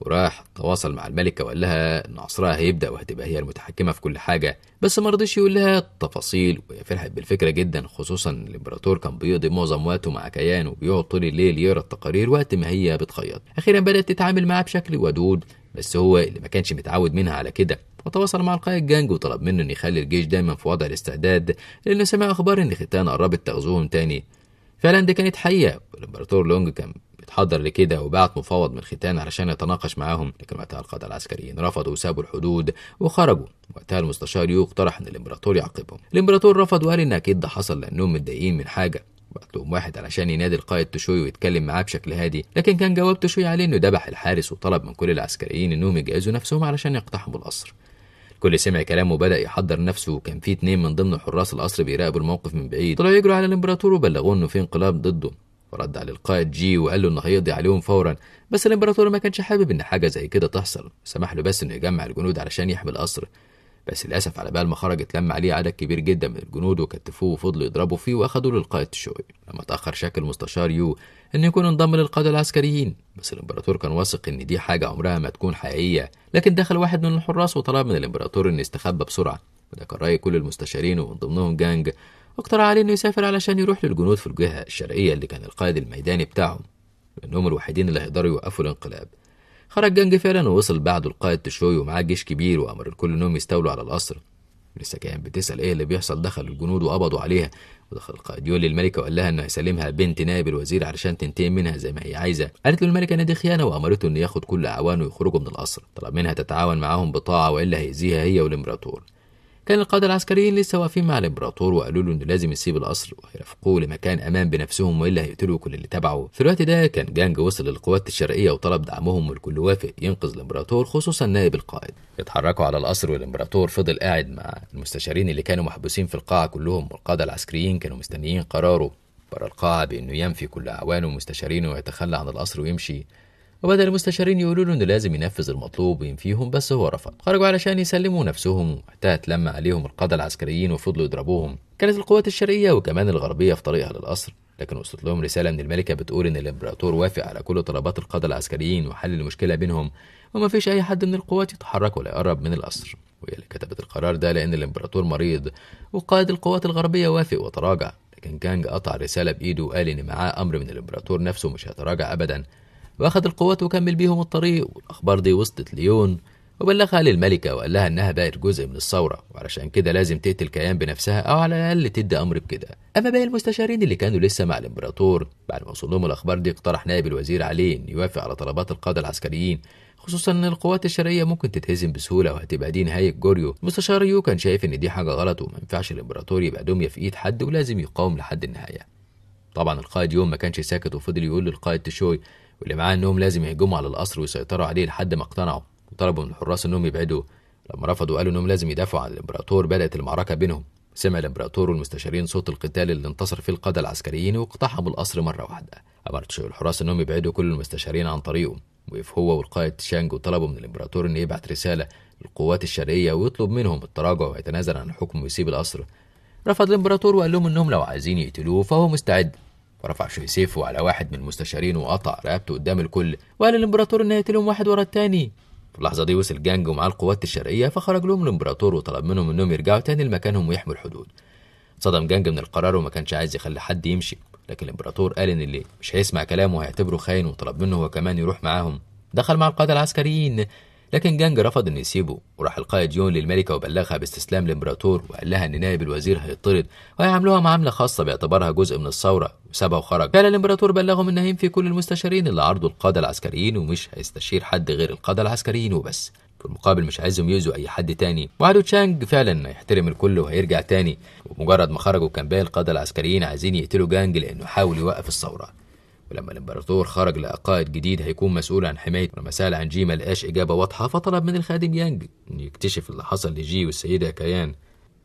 وراح تواصل مع الملكة وقال لها إن عصرها هيبدأ وهتبقى هي المتحكمة في كل حاجة بس ما رضيش يقول لها التفاصيل وهي فرحت بالفكرة جدا خصوصا الإمبراطور كان بيقضي معظم وقته مع كيان وبيقعد طول الليل يقرا التقارير وقت ما هي بتخيط أخيرا بدأت تتعامل معاه بشكل ودود بس هو اللي ما كانش متعود منها على كده وتواصل مع القائد جانج وطلب منه أن يخلي الجيش دايما في وضع الاستعداد لأنه سمع أخبار إن ختان قربت تغزوهم تاني فعلا دي كانت حقيقة والإمبراطور لونج كان بيتحضر لكده وبعت مفاوض من ختان علشان يتناقش معاهم لكن وقتها القادة العسكريين رفضوا وسابوا الحدود وخرجوا وقتها المستشار يو اقترح ان الامبراطور يعاقبهم الامبراطور رفض وقال ان اكيد ده حصل لانهم متضايقين من حاجه بعت لهم واحد علشان ينادي القائد تشوي ويتكلم معاه بشكل هادي لكن كان جواب تشوي عليه انه ذبح الحارس وطلب من كل العسكريين انهم يجهزوا نفسهم علشان يقتحموا القصر الكل سمع كلامه وبدا يحضر نفسه وكان في اتنين من ضمن حراس القصر بيراقبوا الموقف من بعيد طلعوا يجروا على الامبراطور وبلغوه انه في انقلاب ضده ورد على القائد جي وقال له انه هيقضي عليهم فورا بس الامبراطور ما كانش حابب ان حاجه زي كده تحصل سمح له بس انه يجمع الجنود علشان يحمي القصر بس للاسف على بال ما خرج اتلم عليه عدد كبير جدا من الجنود وكتفوه وفضلوا يضربوا فيه واخدوا للقائد شوي لما اتاخر شكل مستشار يو أن يكون انضم للقادة العسكريين بس الإمبراطور كان واثق إن دي حاجة عمرها ما تكون حقيقية لكن دخل واحد من الحراس وطلب من الإمبراطور إنه يستخبى بسرعة وده كان رأي كل المستشارين ومن ضمنهم جانج واقترح عليه إنه يسافر علشان يروح للجنود في الجهة الشرقية اللي كان القائد الميداني بتاعهم لأنهم الوحيدين اللي هيقدروا يوقفوا الانقلاب خرج جانج فعلا ووصل بعده القائد تشوي ومعاه جيش كبير وأمر الكل إنهم يستولوا على القصر لسه كان بتسأل إيه اللي بيحصل دخل الجنود وقبضوا عليها ودخل القائد يقول للملكه وقال لها انه هيسلمها بنت نائب الوزير علشان تنتقم منها زي ما هي عايزه قالت له الملكه ان دي خيانه وامرته انه ياخد كل اعوانه ويخرجوا من القصر طلب منها تتعاون معاهم بطاعه والا هيأذيها هي والامبراطور كان القادة العسكريين لسه واقفين مع الامبراطور وقالوا له انه لازم يسيب القصر وهيرافقوه لمكان امان بنفسهم والا هيقتلوا كل اللي تبعه في الوقت ده كان جانج وصل للقوات الشرقية وطلب دعمهم والكل وافق ينقذ الامبراطور خصوصا نائب القائد اتحركوا على القصر والامبراطور فضل قاعد مع المستشارين اللي كانوا محبوسين في القاعة كلهم والقادة العسكريين كانوا مستنيين قراره بره القاعة بأنه ينفي كل أعوانه ومستشارينه ويتخلى عن القصر ويمشي وبدأ المستشارين يقولوا له إنه لازم ينفذ المطلوب وينفيهم بس هو رفض خرجوا علشان يسلموا نفسهم وقتها اتلم عليهم القادة العسكريين وفضلوا يضربوهم كانت القوات الشرقية وكمان الغربية في طريقها للقصر لكن وصلت لهم رسالة من الملكة بتقول إن الإمبراطور وافق على كل طلبات القادة العسكريين وحل المشكلة بينهم وما فيش أي حد من القوات يتحرك ولا يقرب من القصر وهي اللي كتبت القرار ده لأن الإمبراطور مريض وقائد القوات الغربية وافق وتراجع لكن كانج قطع الرسالة بإيده وقال إن معاه أمر من الإمبراطور نفسه مش هيتراجع أبدا وأخذ القوات وكمل بيهم الطريق والأخبار دي وصلت ليون وبلغها للملكة وقال لها إنها بقت جزء من الثورة وعلشان كده لازم تقتل كيان بنفسها أو على الأقل تدي أمر بكده أما باقي المستشارين اللي كانوا لسه مع الإمبراطور بعد ما وصلهم الأخبار دي اقترح نائب الوزير عليه إن يوافق على طلبات القادة العسكريين خصوصا ان القوات الشرعيه ممكن تتهزم بسهوله وهتبقى دي نهايه جوريو المستشار يو كان شايف ان دي حاجه غلط وما ينفعش الامبراطور يبقى دميه في ايد حد ولازم يقاوم لحد النهايه طبعا القائد يوم ما كانش ساكت وفضل يقول للقائد تشوي واللي معاه انهم لازم يهجموا على القصر ويسيطروا عليه لحد ما اقتنعوا وطلبوا من الحراس انهم يبعدوا لما رفضوا قالوا انهم لازم يدافعوا عن الامبراطور بدات المعركه بينهم سمع الامبراطور والمستشارين صوت القتال اللي انتصر فيه القاده العسكريين واقتحموا القصر مره واحده امرتشو الحراس انهم يبعدوا كل المستشارين عن طريقهم وقف هو والقائد تشانج وطلبوا من الامبراطور انه يبعت رساله للقوات الشرقيه ويطلب منهم التراجع ويتنازل عن الحكم ويسيب القصر رفض الامبراطور وقال لهم انهم لو عايزين يقتلوه فهو مستعد ورفع شيسيفو سيفه على واحد من المستشارين وقطع رقبته قدام الكل وقال الامبراطور ان يقتلهم واحد ورا التاني في اللحظة دي وصل جانج ومعاه القوات الشرقية فخرج لهم الامبراطور وطلب منهم انهم يرجعوا تاني لمكانهم ويحموا الحدود صدم جانج من القرار وما كانش عايز يخلي حد يمشي لكن الامبراطور قال ان اللي مش هيسمع كلامه هيعتبره خاين وطلب منه هو كمان يروح معاهم دخل مع القادة العسكريين لكن جانج رفض انه يسيبه وراح القائد يون للملكه وبلغها باستسلام الامبراطور وقال لها ان نائب الوزير هيطرد وهيعاملوها معامله خاصه باعتبارها جزء من الثوره وسابها وخرج فعلا الامبراطور بلغهم انه هينفي كل المستشارين اللي عرضوا القاده العسكريين ومش هيستشير حد غير القاده العسكريين وبس في المقابل مش عايزهم يؤذوا اي حد تاني وعدو تشانج فعلا هيحترم الكل وهيرجع تاني ومجرد ما خرجوا كان باقي القاده العسكريين عايزين يقتلوا جانج لانه حاول يوقف الثوره ولما الامبراطور خرج لقائد جديد هيكون مسؤول عن حماية لما سأل عن جي ما لقاش إجابة واضحة فطلب من الخادم يانج إن يكتشف اللي حصل لجي والسيدة كيان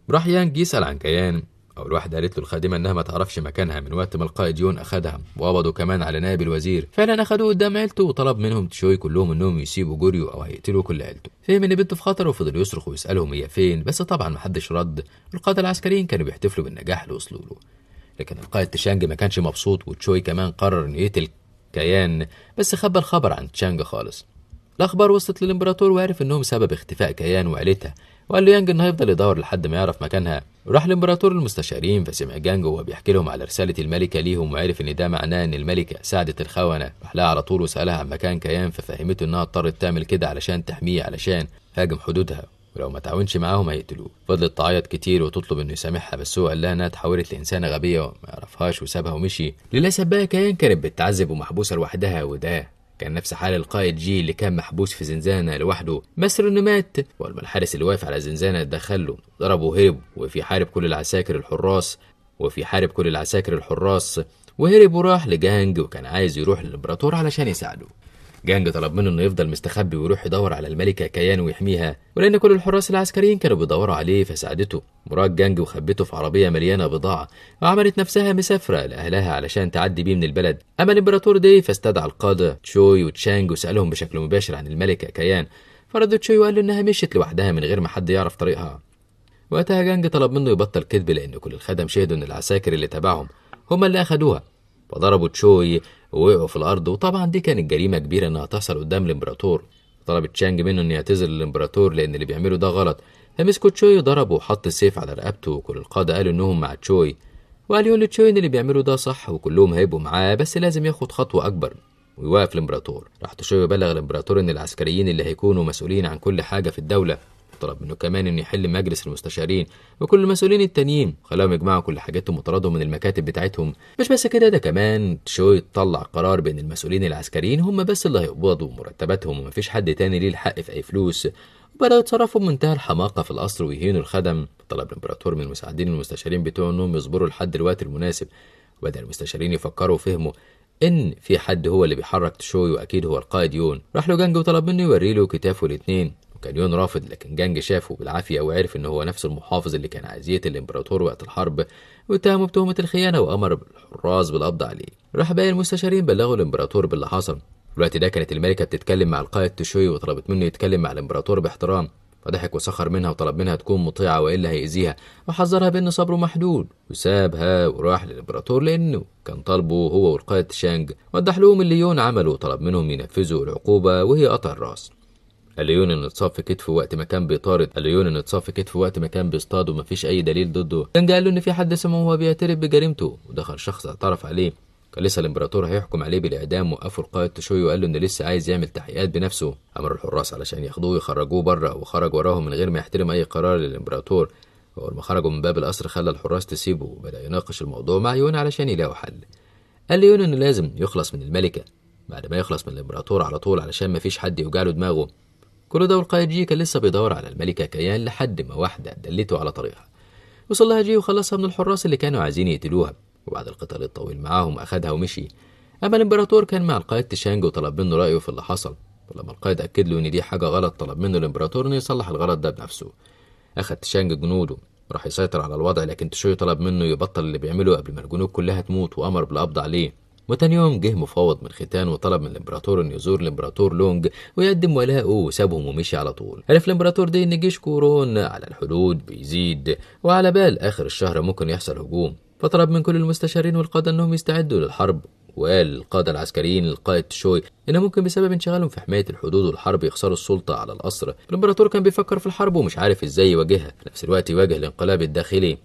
راح يانج يسأل عن كيان او الواحده قالت له الخادمة إنها ما تعرفش مكانها من وقت ما القائد يون أخدها وقبضوا كمان على نائب الوزير فعلا أخدوه قدام عيلته وطلب منهم تشوي كلهم إنهم يسيبوا جوريو أو هيقتلوا كل عيلته فهم إن بنته في خطر وفضل يصرخ ويسألهم هي فين بس طبعا محدش رد القادة العسكريين كانوا بيحتفلوا بالنجاح اللي وصلوا له لكن القائد تشانج ما كانش مبسوط وتشوي كمان قرر انه يقتل كيان بس خبى الخبر عن تشانج خالص الاخبار وصلت للامبراطور وعرف انهم سبب اختفاء كيان وعيلتها وقال له يانج انه هيفضل يدور لحد ما يعرف مكانها راح الامبراطور المستشارين فسمع جانج وهو بيحكي لهم على رساله الملكه ليهم وعرف ان ده معناه ان الملكه ساعدت الخونه راح لها على طول وسالها عن مكان كيان ففهمته انها اضطرت تعمل كده علشان تحميه علشان هاجم حدودها ولو ما تعاونش معاهم هيقتلوه فضلت تعيط كتير وتطلب انه يسامحها بس هو قال لها انها اتحولت لانسانه غبيه وما يعرفهاش وسابها ومشي للاسف بقى كيان كانت بتتعذب ومحبوسه لوحدها وده كان نفس حال القائد جي اللي كان محبوس في زنزانة لوحده مثل انه مات ولما الحارس اللي واقف على زنزانة اتدخل له ضربه وهرب وفي حارب كل العساكر الحراس وفي حارب كل العساكر الحراس وهرب وراح لجانج وكان عايز يروح للامبراطور علشان يساعده جانج طلب منه انه يفضل مستخبي ويروح يدور على الملكه كيان ويحميها ولان كل الحراس العسكريين كانوا بيدوروا عليه فساعدته مراد جانج وخبته في عربيه مليانه بضاعه وعملت نفسها مسافره لاهلها علشان تعدي بيه من البلد اما الامبراطور دي فاستدعى القاده تشوي وتشانج وسالهم بشكل مباشر عن الملكه كيان فرد تشوي وقال له انها مشيت لوحدها من غير ما حد يعرف طريقها وقتها جانج طلب منه يبطل كذب لان كل الخدم شهدوا ان العساكر اللي تبعهم هم اللي اخدوها فضربوا تشوي ووقعوا في الأرض وطبعا دي كانت جريمة كبيرة إنها تحصل قدام الإمبراطور طلب تشانج منه إنه يعتذر للإمبراطور لأن اللي بيعمله ده غلط فمسكوا تشوي وضربه وحط السيف على رقبته وكل القادة قالوا إنهم مع تشوي وقال يقول لتشوي إن اللي بيعمله ده صح وكلهم هيبقوا معاه بس لازم ياخد خطوة أكبر ويوقف الإمبراطور راح تشوي بلغ الإمبراطور إن العسكريين اللي هيكونوا مسؤولين عن كل حاجة في الدولة طلب منه كمان انه يحل مجلس المستشارين وكل المسؤولين التانيين خلاهم يجمعوا كل حاجاتهم وطردهم من المكاتب بتاعتهم مش بس كده ده كمان شوي طلع قرار بان المسؤولين العسكريين هم بس اللي هيقبضوا مرتباتهم ومفيش حد تاني ليه الحق في اي فلوس وبدأوا يتصرفوا بمنتهى الحماقة في القصر ويهينوا الخدم طلب الإمبراطور من المساعدين المستشارين بتوعه إنهم يصبروا لحد الوقت المناسب وبدأ المستشارين يفكروا وفهموا إن في حد هو اللي بيحرك تشوي وأكيد هو القائد يون راح له جانج وطلب منه يوريله كتافه الاتنين وكان يون رافض لكن جانج شافه بالعافية وعرف إن هو نفس المحافظ اللي كان عايز يقتل الإمبراطور وقت الحرب واتهمه بتهمة الخيانة وأمر الحراس بالقبض عليه راح باقي المستشارين بلغوا الإمبراطور باللي حصل الوقت ده كانت الملكة بتتكلم مع القائد تشوي وطلبت منه يتكلم مع الإمبراطور باحترام فضحك وسخر منها وطلب منها تكون مطيعة وإلا هيأذيها وحذرها بأن صبره محدود وسابها وراح للإمبراطور لأنه كان طالبه هو والقائد شانج وضح لهم اللي يون عمله وطلب منهم ينفذوا العقوبة وهي قطع الراس اليون ان اتصاب في كتفه وقت ما كان بيطارد اليون ان اتصاب في كتفه وقت ما كان بيصطاد ومفيش اي دليل ضده كان قال له ان في حد اسمه وهو بيعترف بجريمته ودخل شخص اعترف عليه كان لسه الامبراطور هيحكم عليه بالاعدام وقفوا القائد تشوي وقال له ان لسه عايز يعمل تحقيقات بنفسه امر الحراس علشان ياخدوه ويخرجوه بره وخرج وراهم من غير ما يحترم اي قرار للامبراطور اول ما خرجوا من باب القصر خلى الحراس تسيبه وبدا يناقش الموضوع مع يون علشان يلاقوا حل قال ليون انه لازم يخلص من الملكه بعد ما يخلص من الامبراطور على طول علشان فيش حد يوجع له دماغه كل جي كان لسه بيدور على الملكة كيان لحد ما واحدة دلته على طريقها وصل لها جي وخلصها من الحراس اللي كانوا عايزين يقتلوها وبعد القتال الطويل معاهم أخدها ومشي أما الإمبراطور كان مع القائد تشانج وطلب منه رأيه في اللي حصل ولما القائد أكد له إن دي حاجة غلط طلب منه الإمبراطور إنه يصلح الغلط ده بنفسه أخد تشانج جنوده راح يسيطر على الوضع لكن تشوي طلب منه يبطل اللي بيعمله قبل ما الجنود كلها تموت وأمر بالقبض عليه وتاني يوم جه مفاوض من ختان وطلب من الامبراطور انه يزور الامبراطور لونج ويقدم ولاءه وسابهم ومشي على طول عرف الامبراطور دي ان جيش كورون على الحدود بيزيد وعلى بال اخر الشهر ممكن يحصل هجوم فطلب من كل المستشارين والقادة انهم يستعدوا للحرب وقال القادة العسكريين للقائد تشوي إن ممكن بسبب انشغالهم في حماية الحدود والحرب يخسروا السلطة على القصر الإمبراطور كان بيفكر في الحرب ومش عارف إزاي يواجهها في نفس الوقت يواجه الانقلاب الداخلي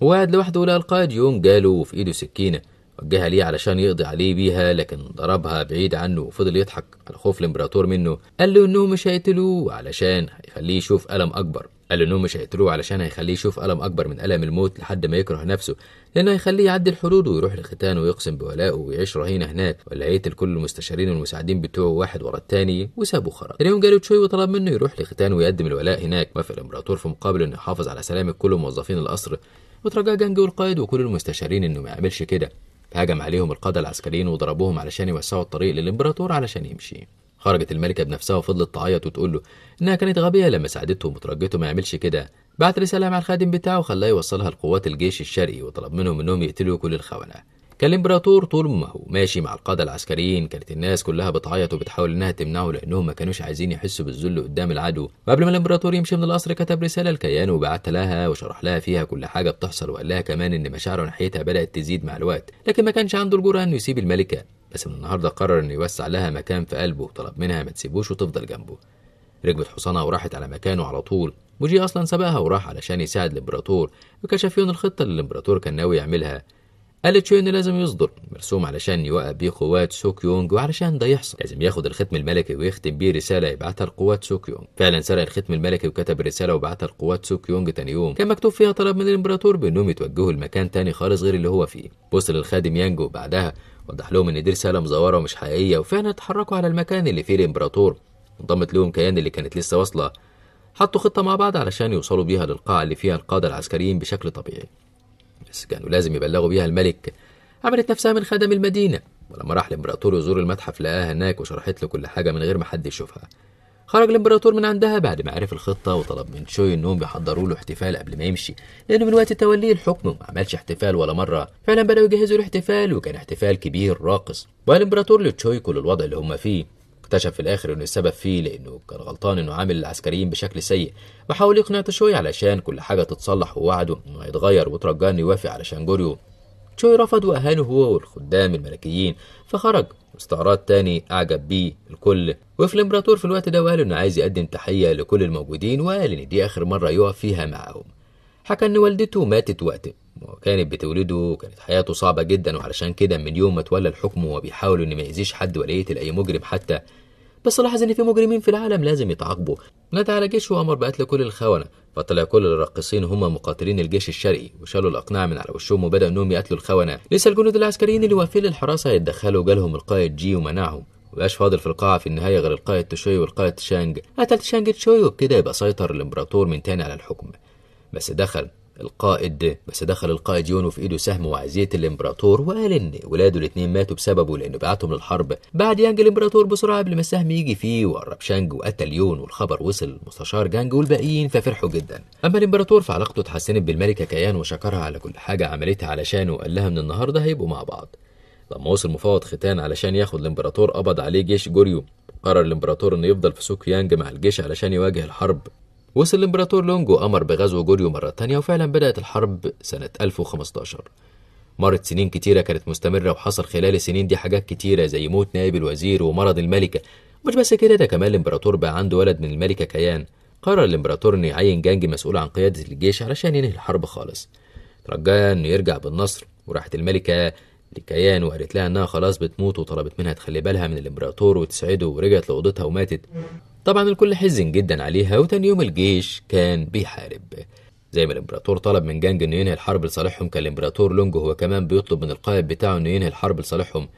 وقعد لوحده ولقى القائد يونج جاله وفي إيده سكينة وجهها ليه علشان يقضي عليه بيها لكن ضربها بعيد عنه وفضل يضحك على خوف الامبراطور منه قال له انهم مش هيقتلوه علشان هيخليه يشوف ألم أكبر قال له انهم مش هيقتلوه علشان هيخليه يشوف ألم أكبر من ألم الموت لحد ما يكره نفسه لأنه هيخليه يعدي الحدود ويروح لختان ويقسم بولائه ويعيش رهينة هناك ولا هيقتل كل المستشارين والمساعدين بتوعه واحد ورا الثاني وسابه خرج تاني يوم جاله تشوي وطلب منه يروح لختان ويقدم الولاء هناك وافق الامبراطور في مقابل انه يحافظ على سلامة كل موظفين القصر وترجع جانج والقائد وكل المستشارين انه ما يعملش كده هاجم عليهم القادة العسكريين وضربوهم علشان يوسعوا الطريق للإمبراطور علشان يمشي خرجت الملكة بنفسها وفضلت تعيط وتقول له إنها كانت غبية لما ساعدته وترجته ما يعملش كده بعت رسالة مع الخادم بتاعه وخلاه يوصلها لقوات الجيش الشرقي وطلب منهم إنهم يقتلوا كل الخونة كان الامبراطور طول ما هو ماشي مع القاده العسكريين كانت الناس كلها بتعيط وبتحاول انها تمنعه لانهم ما كانوش عايزين يحسوا بالذل قدام العدو وقبل ما الامبراطور يمشي من القصر كتب رساله لكيان وبعتها لها وشرح لها فيها كل حاجه بتحصل وقال لها كمان ان مشاعره ناحيتها بدات تزيد مع الوقت لكن ما كانش عنده الجرأه انه يسيب الملكه بس من النهارده قرر انه يوسع لها مكان في قلبه وطلب منها ما تسيبوش وتفضل جنبه ركبت حصانها وراحت على مكانه على طول وجي اصلا سبقها وراح علشان يساعد الامبراطور وكشف يون الخطه اللي الامبراطور كان ناوي يعملها التشيون لازم يصدر مرسوم علشان يوقع بيه قوات سوكيونج وعلشان ده يحصل لازم ياخد الختم الملكي ويختم بيه رساله يبعتها لقوات سوكيونج فعلا سرق الختم الملكي وكتب الرساله وبعتها لقوات سوكيونج تاني يوم كان مكتوب فيها طلب من الامبراطور بانهم يتوجهوا لمكان تاني خالص غير اللي هو فيه وصل الخادم يانجو بعدها وضح لهم ان دي رساله مزوره ومش حقيقيه وفعلا اتحركوا على المكان اللي فيه الامبراطور انضمت لهم كيان اللي كانت لسه واصله حطوا خطه مع بعض علشان يوصلوا بيها للقاعه اللي فيها القاده العسكريين بشكل طبيعي بس كانوا لازم يبلغوا بيها الملك عملت نفسها من خدم المدينة ولما راح الإمبراطور يزور المتحف لقاها هناك وشرحت له كل حاجة من غير ما حد يشوفها خرج الإمبراطور من عندها بعد ما عرف الخطة وطلب من شوي إنهم بيحضروا له احتفال قبل ما يمشي لأنه من وقت توليه الحكم ما عملش احتفال ولا مرة فعلا بدأوا يجهزوا الاحتفال وكان احتفال كبير راقص وقال الإمبراطور لتشوي كل الوضع اللي هم فيه اكتشف في الاخر انه السبب فيه لانه كان غلطان انه عامل العسكريين بشكل سيء وحاول يقنع تشوي علشان كل حاجه تتصلح ووعده انه هيتغير وترجاه انه يوافق علشان جوريو تشوي رفض واهانه هو والخدام الملكيين فخرج واستعراض تاني اعجب بيه الكل وقف الامبراطور في الوقت ده وقال انه عايز يقدم تحيه لكل الموجودين وقال ان دي اخر مره يقف فيها معاهم حكى إن والدته ماتت وقت وكانت بتولده وكانت حياته صعبة جدا وعلشان كده من يوم ما تولى الحكم وهو بيحاول إن ما يأذيش حد ولا يقتل أي مجرم حتى بس لاحظ إن في مجرمين في العالم لازم يتعاقبوا نادى على جيش وأمر بقتل كل الخونة فطلع كل الراقصين هم مقاتلين الجيش الشرقي وشالوا الأقنعة من على وشهم وبدأوا إنهم يقتلوا الخونة لسه الجنود العسكريين اللي واقفين للحراسة يتدخلوا جالهم القائد جي ومنعهم مبقاش فاضل في القاعة في النهاية غير القائد تشوي والقائد تشانج قتل تشانج تشوي وبكده يبقى سيطر الإمبراطور من تاني على الحكم بس دخل القائد بس دخل القائد يونو في ايده سهم وعزية الامبراطور وقال ان ولاده الاثنين ماتوا بسببه لانه بعتهم للحرب بعد يانج الامبراطور بسرعة قبل ما السهم يجي فيه وقرب شانج وقتل يون والخبر وصل للمستشار جانج والباقيين ففرحوا جدا اما الامبراطور فعلاقته اتحسنت بالملكة كيان وشكرها على كل حاجة عملتها علشانه وقال لها من النهاردة هيبقوا مع بعض لما وصل مفاوض ختان علشان ياخد الامبراطور قبض عليه جيش جوريو قرر الامبراطور انه يفضل في سوق يانج مع الجيش علشان يواجه الحرب وصل الإمبراطور لونجو أمر بغزو جوريو مرة تانية وفعلا بدأت الحرب سنة 1015 مرت سنين كتيرة كانت مستمرة وحصل خلال السنين دي حاجات كتيرة زي موت نائب الوزير ومرض الملكة مش بس كده ده كمان الإمبراطور بقى عنده ولد من الملكة كيان قرر الإمبراطور إنه يعين جانجي مسؤول عن قيادة الجيش علشان ينهي الحرب خالص رجاها إنه يرجع بالنصر وراحت الملكة لكيان وقالت لها إنها خلاص بتموت وطلبت منها تخلي بالها من الإمبراطور وتسعده ورجعت لأوضتها وماتت طبعا الكل حزن جدا عليها وتاني يوم الجيش كان بيحارب زي ما الامبراطور طلب من جانج انه ينهي الحرب لصالحهم كان الامبراطور لونج هو كمان بيطلب من القائد بتاعه انه ينهي الحرب لصالحهم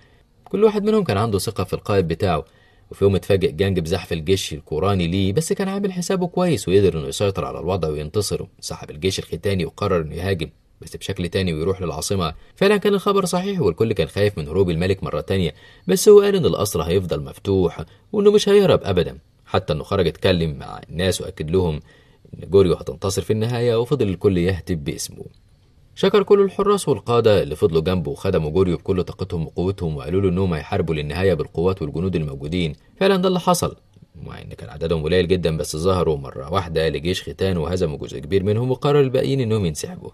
كل واحد منهم كان عنده ثقة في القائد بتاعه وفي يوم اتفاجئ جانج بزحف الجيش الكوراني ليه بس كان عامل حسابه كويس وقدر انه يسيطر على الوضع وينتصر سحب الجيش الختاني وقرر انه يهاجم بس بشكل تاني ويروح للعاصمة فعلا كان الخبر صحيح والكل كان خايف من هروب الملك مرة تانية بس هو قال ان القصر هيفضل مفتوح وانه مش هيهرب ابدا حتى انه خرج اتكلم مع الناس واكد لهم ان جوريو هتنتصر في النهايه وفضل الكل يهتف باسمه شكر كل الحراس والقادة اللي فضلوا جنبه وخدموا جوريو بكل طاقتهم وقوتهم وقالوا له انهم هيحاربوا للنهاية بالقوات والجنود الموجودين فعلا ده اللي حصل مع ان كان عددهم قليل جدا بس ظهروا مرة واحدة لجيش ختان وهزموا جزء كبير منهم وقرر الباقيين انهم ينسحبوا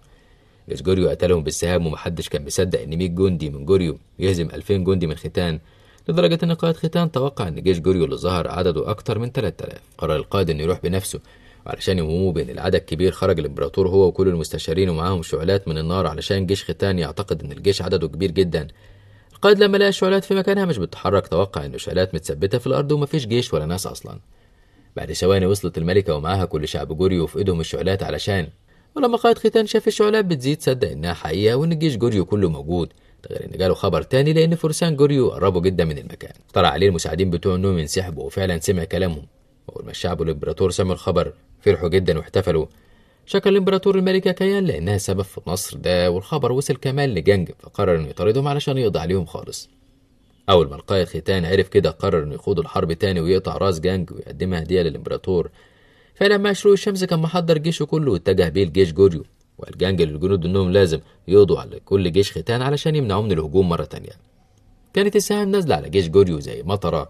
جوريو قتلهم بالسهام ومحدش كان مصدق ان 100 جندي من جوريو يهزم 2000 جندي من ختان لدرجة أن قائد ختان توقع أن جيش جوريو اللي ظهر عدده أكتر من 3000 قرر القائد أنه يروح بنفسه علشان يهموه بين العدد الكبير خرج الامبراطور هو وكل المستشارين ومعاهم شعلات من النار علشان جيش ختان يعتقد ان الجيش عدده كبير جدا القائد لما لقى الشعلات في مكانها مش بتتحرك توقع ان الشعلات متثبته في الارض ومفيش جيش ولا ناس اصلا بعد ثواني وصلت الملكه ومعاها كل شعب جوريو في ايدهم الشعلات علشان ولما قائد ختان شاف الشعلات بتزيد صدق انها حقيقه وان الجيش جوريو كله موجود غير ان جاله خبر تاني لان فرسان جوريو قربوا جدا من المكان طلع عليه المساعدين بتوع انهم ينسحبوا وفعلا سمع كلامهم واول ما الشعب والامبراطور سمعوا الخبر فرحوا جدا واحتفلوا شكر الامبراطور الملكة كيان لانها سبب في النصر ده والخبر وصل كمان لجنج فقرر انه يطاردهم علشان يقضي عليهم خالص اول ما القائد ختان عرف كده قرر انه يخوض الحرب تاني ويقطع راس جانج ويقدمها هدية للامبراطور فلما شروق الشمس كان محضر جيشه كله واتجه بيه لجيش جوريو وألجأ للجنود أنهم لازم يقضوا على كل جيش ختان علشان يمنعوه من الهجوم مرة تانية كانت السهام نازلة على جيش جوريو زي مطرة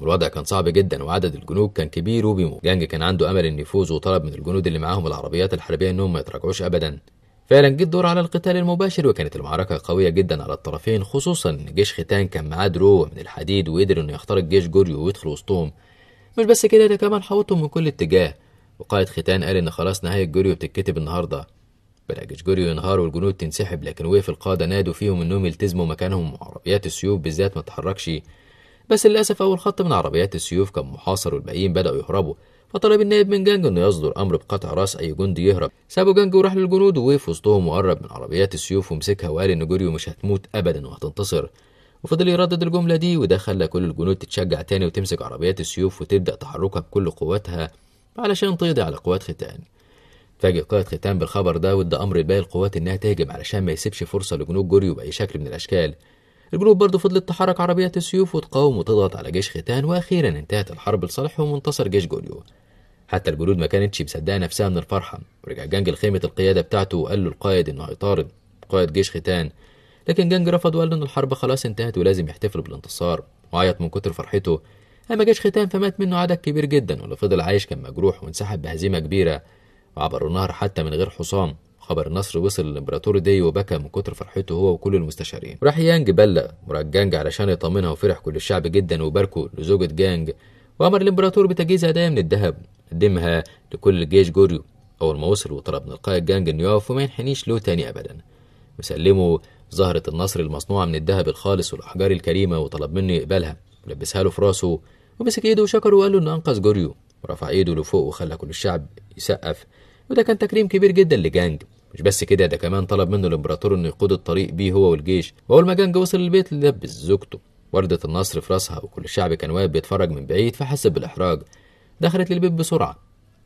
والوضع كان صعب جدا وعدد الجنود كان كبير وبيموت جانج كان عنده أمل إنه يفوز وطلب من الجنود اللي معاهم العربيات الحربية إنهم ما يتراجعوش أبدا فعلا جه الدور على القتال المباشر وكانت المعركة قوية جدا على الطرفين خصوصا إن جيش ختان كان معاه دروع من الحديد وقدر إنه يخترق جيش جوريو ويدخل وسطهم مش بس كده ده كمان حوطهم من كل اتجاه وقائد ختان قال إن خلاص نهاية جوريو بتتكتب النهارده بدأ جشجوريو ينهار والجنود تنسحب لكن وقف القادة نادوا فيهم إنهم يلتزموا مكانهم وعربيات السيوف بالذات ما تتحركش بس للأسف أول خط من عربيات السيوف كان محاصر والباقيين بدأوا يهربوا فطلب النائب من جانج إنه يصدر أمر بقطع رأس أي جندي يهرب سابوا جانج وراح للجنود ووقف وسطهم وقرب من عربيات السيوف ومسكها وقال إن جوريو مش هتموت أبدا وهتنتصر وفضل يردد الجملة دي وده خلى كل الجنود تتشجع تاني وتمسك عربيات السيوف وتبدأ تحركها بكل قوتها علشان تقضي على قوات ختان فاجئ قائد ختام بالخبر ده وادى امر لباقي القوات انها تهجم علشان ما يسيبش فرصه لجنود جوريو باي شكل من الاشكال الجنود برضه فضلت تحرك عربيات السيوف وتقاوم وتضغط على جيش ختان واخيرا انتهت الحرب لصالحهم وانتصر جيش جوريو حتى الجنود ما كانتش مصدقه نفسها من الفرحه ورجع جانج لخيمه القياده بتاعته وقال له القائد انه هيطارد قائد جيش ختان لكن جانج رفض وقال له ان الحرب خلاص انتهت ولازم يحتفل بالانتصار وعيط من كتر فرحته اما جيش ختان فمات منه عدد كبير جدا واللي فضل عايش كان مجروح وانسحب بهزيمه كبيره وعبروا النهر حتى من غير حصان خبر النصر وصل للامبراطور دي وبكى من كتر فرحته هو وكل المستشارين راح يانج بلى مراد جانج علشان يطمنها وفرح كل الشعب جدا وباركوا لزوجة جانج وأمر الإمبراطور بتجهيز هدايا من الذهب قدمها لكل الجيش جوريو أول ما وصل وطلب من القائد جانج إنه يقف وما ينحنيش له تاني أبدا وسلمه زهرة النصر المصنوعة من الذهب الخالص والأحجار الكريمة وطلب منه يقبلها ولبسها له في راسه ومسك إيده وشكره وقال له إنه أنقذ جوريو ورفع إيده لفوق وخلى كل الشعب يسقف وده كان تكريم كبير جدا لجانج مش بس كده ده كمان طلب منه الامبراطور انه يقود الطريق بيه هو والجيش واول ما جانج وصل البيت لبس زوجته وردة النصر في راسها وكل الشعب كان واقف بيتفرج من بعيد فحس بالإحراج دخلت للبيت بسرعة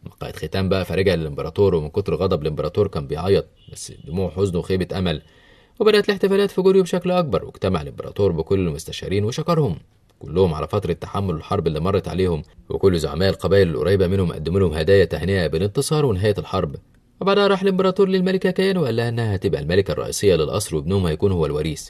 مقعد ختام بقى فرجع للإمبراطور ومن كتر غضب الإمبراطور كان بيعيط بس دموع حزن وخيبة أمل وبدأت الاحتفالات في جوريو بشكل أكبر واجتمع الإمبراطور بكل المستشارين وشكرهم كلهم على فترة تحمل الحرب اللي مرت عليهم وكل زعماء القبائل القريبة منهم قدموا لهم هدايا تهنئة بالانتصار ونهاية الحرب وبعدها راح الإمبراطور للملكة كيان وقال لها إنها هتبقى الملكة الرئيسية للقصر وابنهم هيكون هو الوريث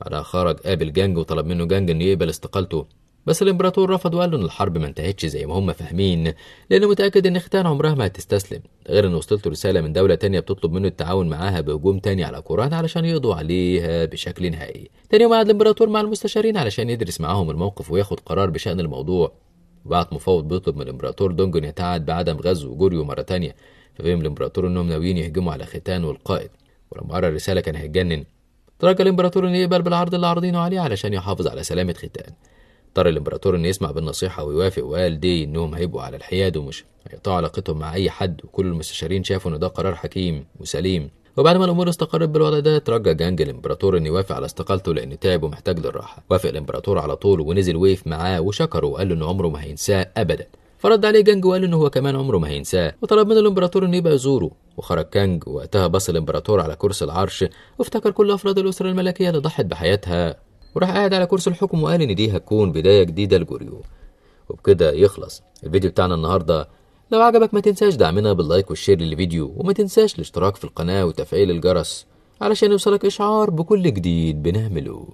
بعدها خرج قابل جانج وطلب منه جانج إنه يقبل استقالته بس الامبراطور رفض وقال له ان الحرب ما انتهتش زي ما هم فاهمين لانه متاكد ان ختان عمرها ما هتستسلم غير ان وصلت رساله من دوله تانية بتطلب منه التعاون معاها بهجوم تاني على كوران علشان يقضوا عليها بشكل نهائي تاني يوم قعد الامبراطور مع المستشارين علشان يدرس معاهم الموقف وياخد قرار بشان الموضوع وبعت مفاوض بيطلب من الامبراطور دونجون يتعاد بعدم غزو جوريو مره تانية ففهم الامبراطور انهم ناويين يهجموا على ختان والقائد ولما قرا الرساله كان هيتجنن ترك الامبراطور انه يقبل بالعرض اللي عارضينه عليه علشان يحافظ على سلامه ختان اضطر الامبراطور انه يسمع بالنصيحه ويوافق وقال دي انهم هيبقوا على الحياد ومش هيقطعوا علاقتهم مع اي حد وكل المستشارين شافوا ان ده قرار حكيم وسليم وبعد ما الامور استقرت بالوضع ده ترجى جانج الامبراطور انه يوافق على استقالته لان تعب ومحتاج للراحه وافق الامبراطور على طول ونزل وقف معاه وشكره وقال له ان عمره ما هينساه ابدا فرد عليه جانج وقال انه هو كمان عمره ما هينساه وطلب من الامبراطور انه يبقى يزوره وخرج كانج وقتها بص الامبراطور على كرسي العرش وافتكر كل افراد الاسره الملكيه اللي ضحت بحياتها وراح قاعد على كرسي الحكم وقال إن دي هتكون بداية جديدة لجوريو وبكده يخلص الفيديو بتاعنا النهاردة لو عجبك ما تنساش دعمنا باللايك والشير للفيديو وما تنساش الاشتراك في القناة وتفعيل الجرس علشان يوصلك إشعار بكل جديد بنعمله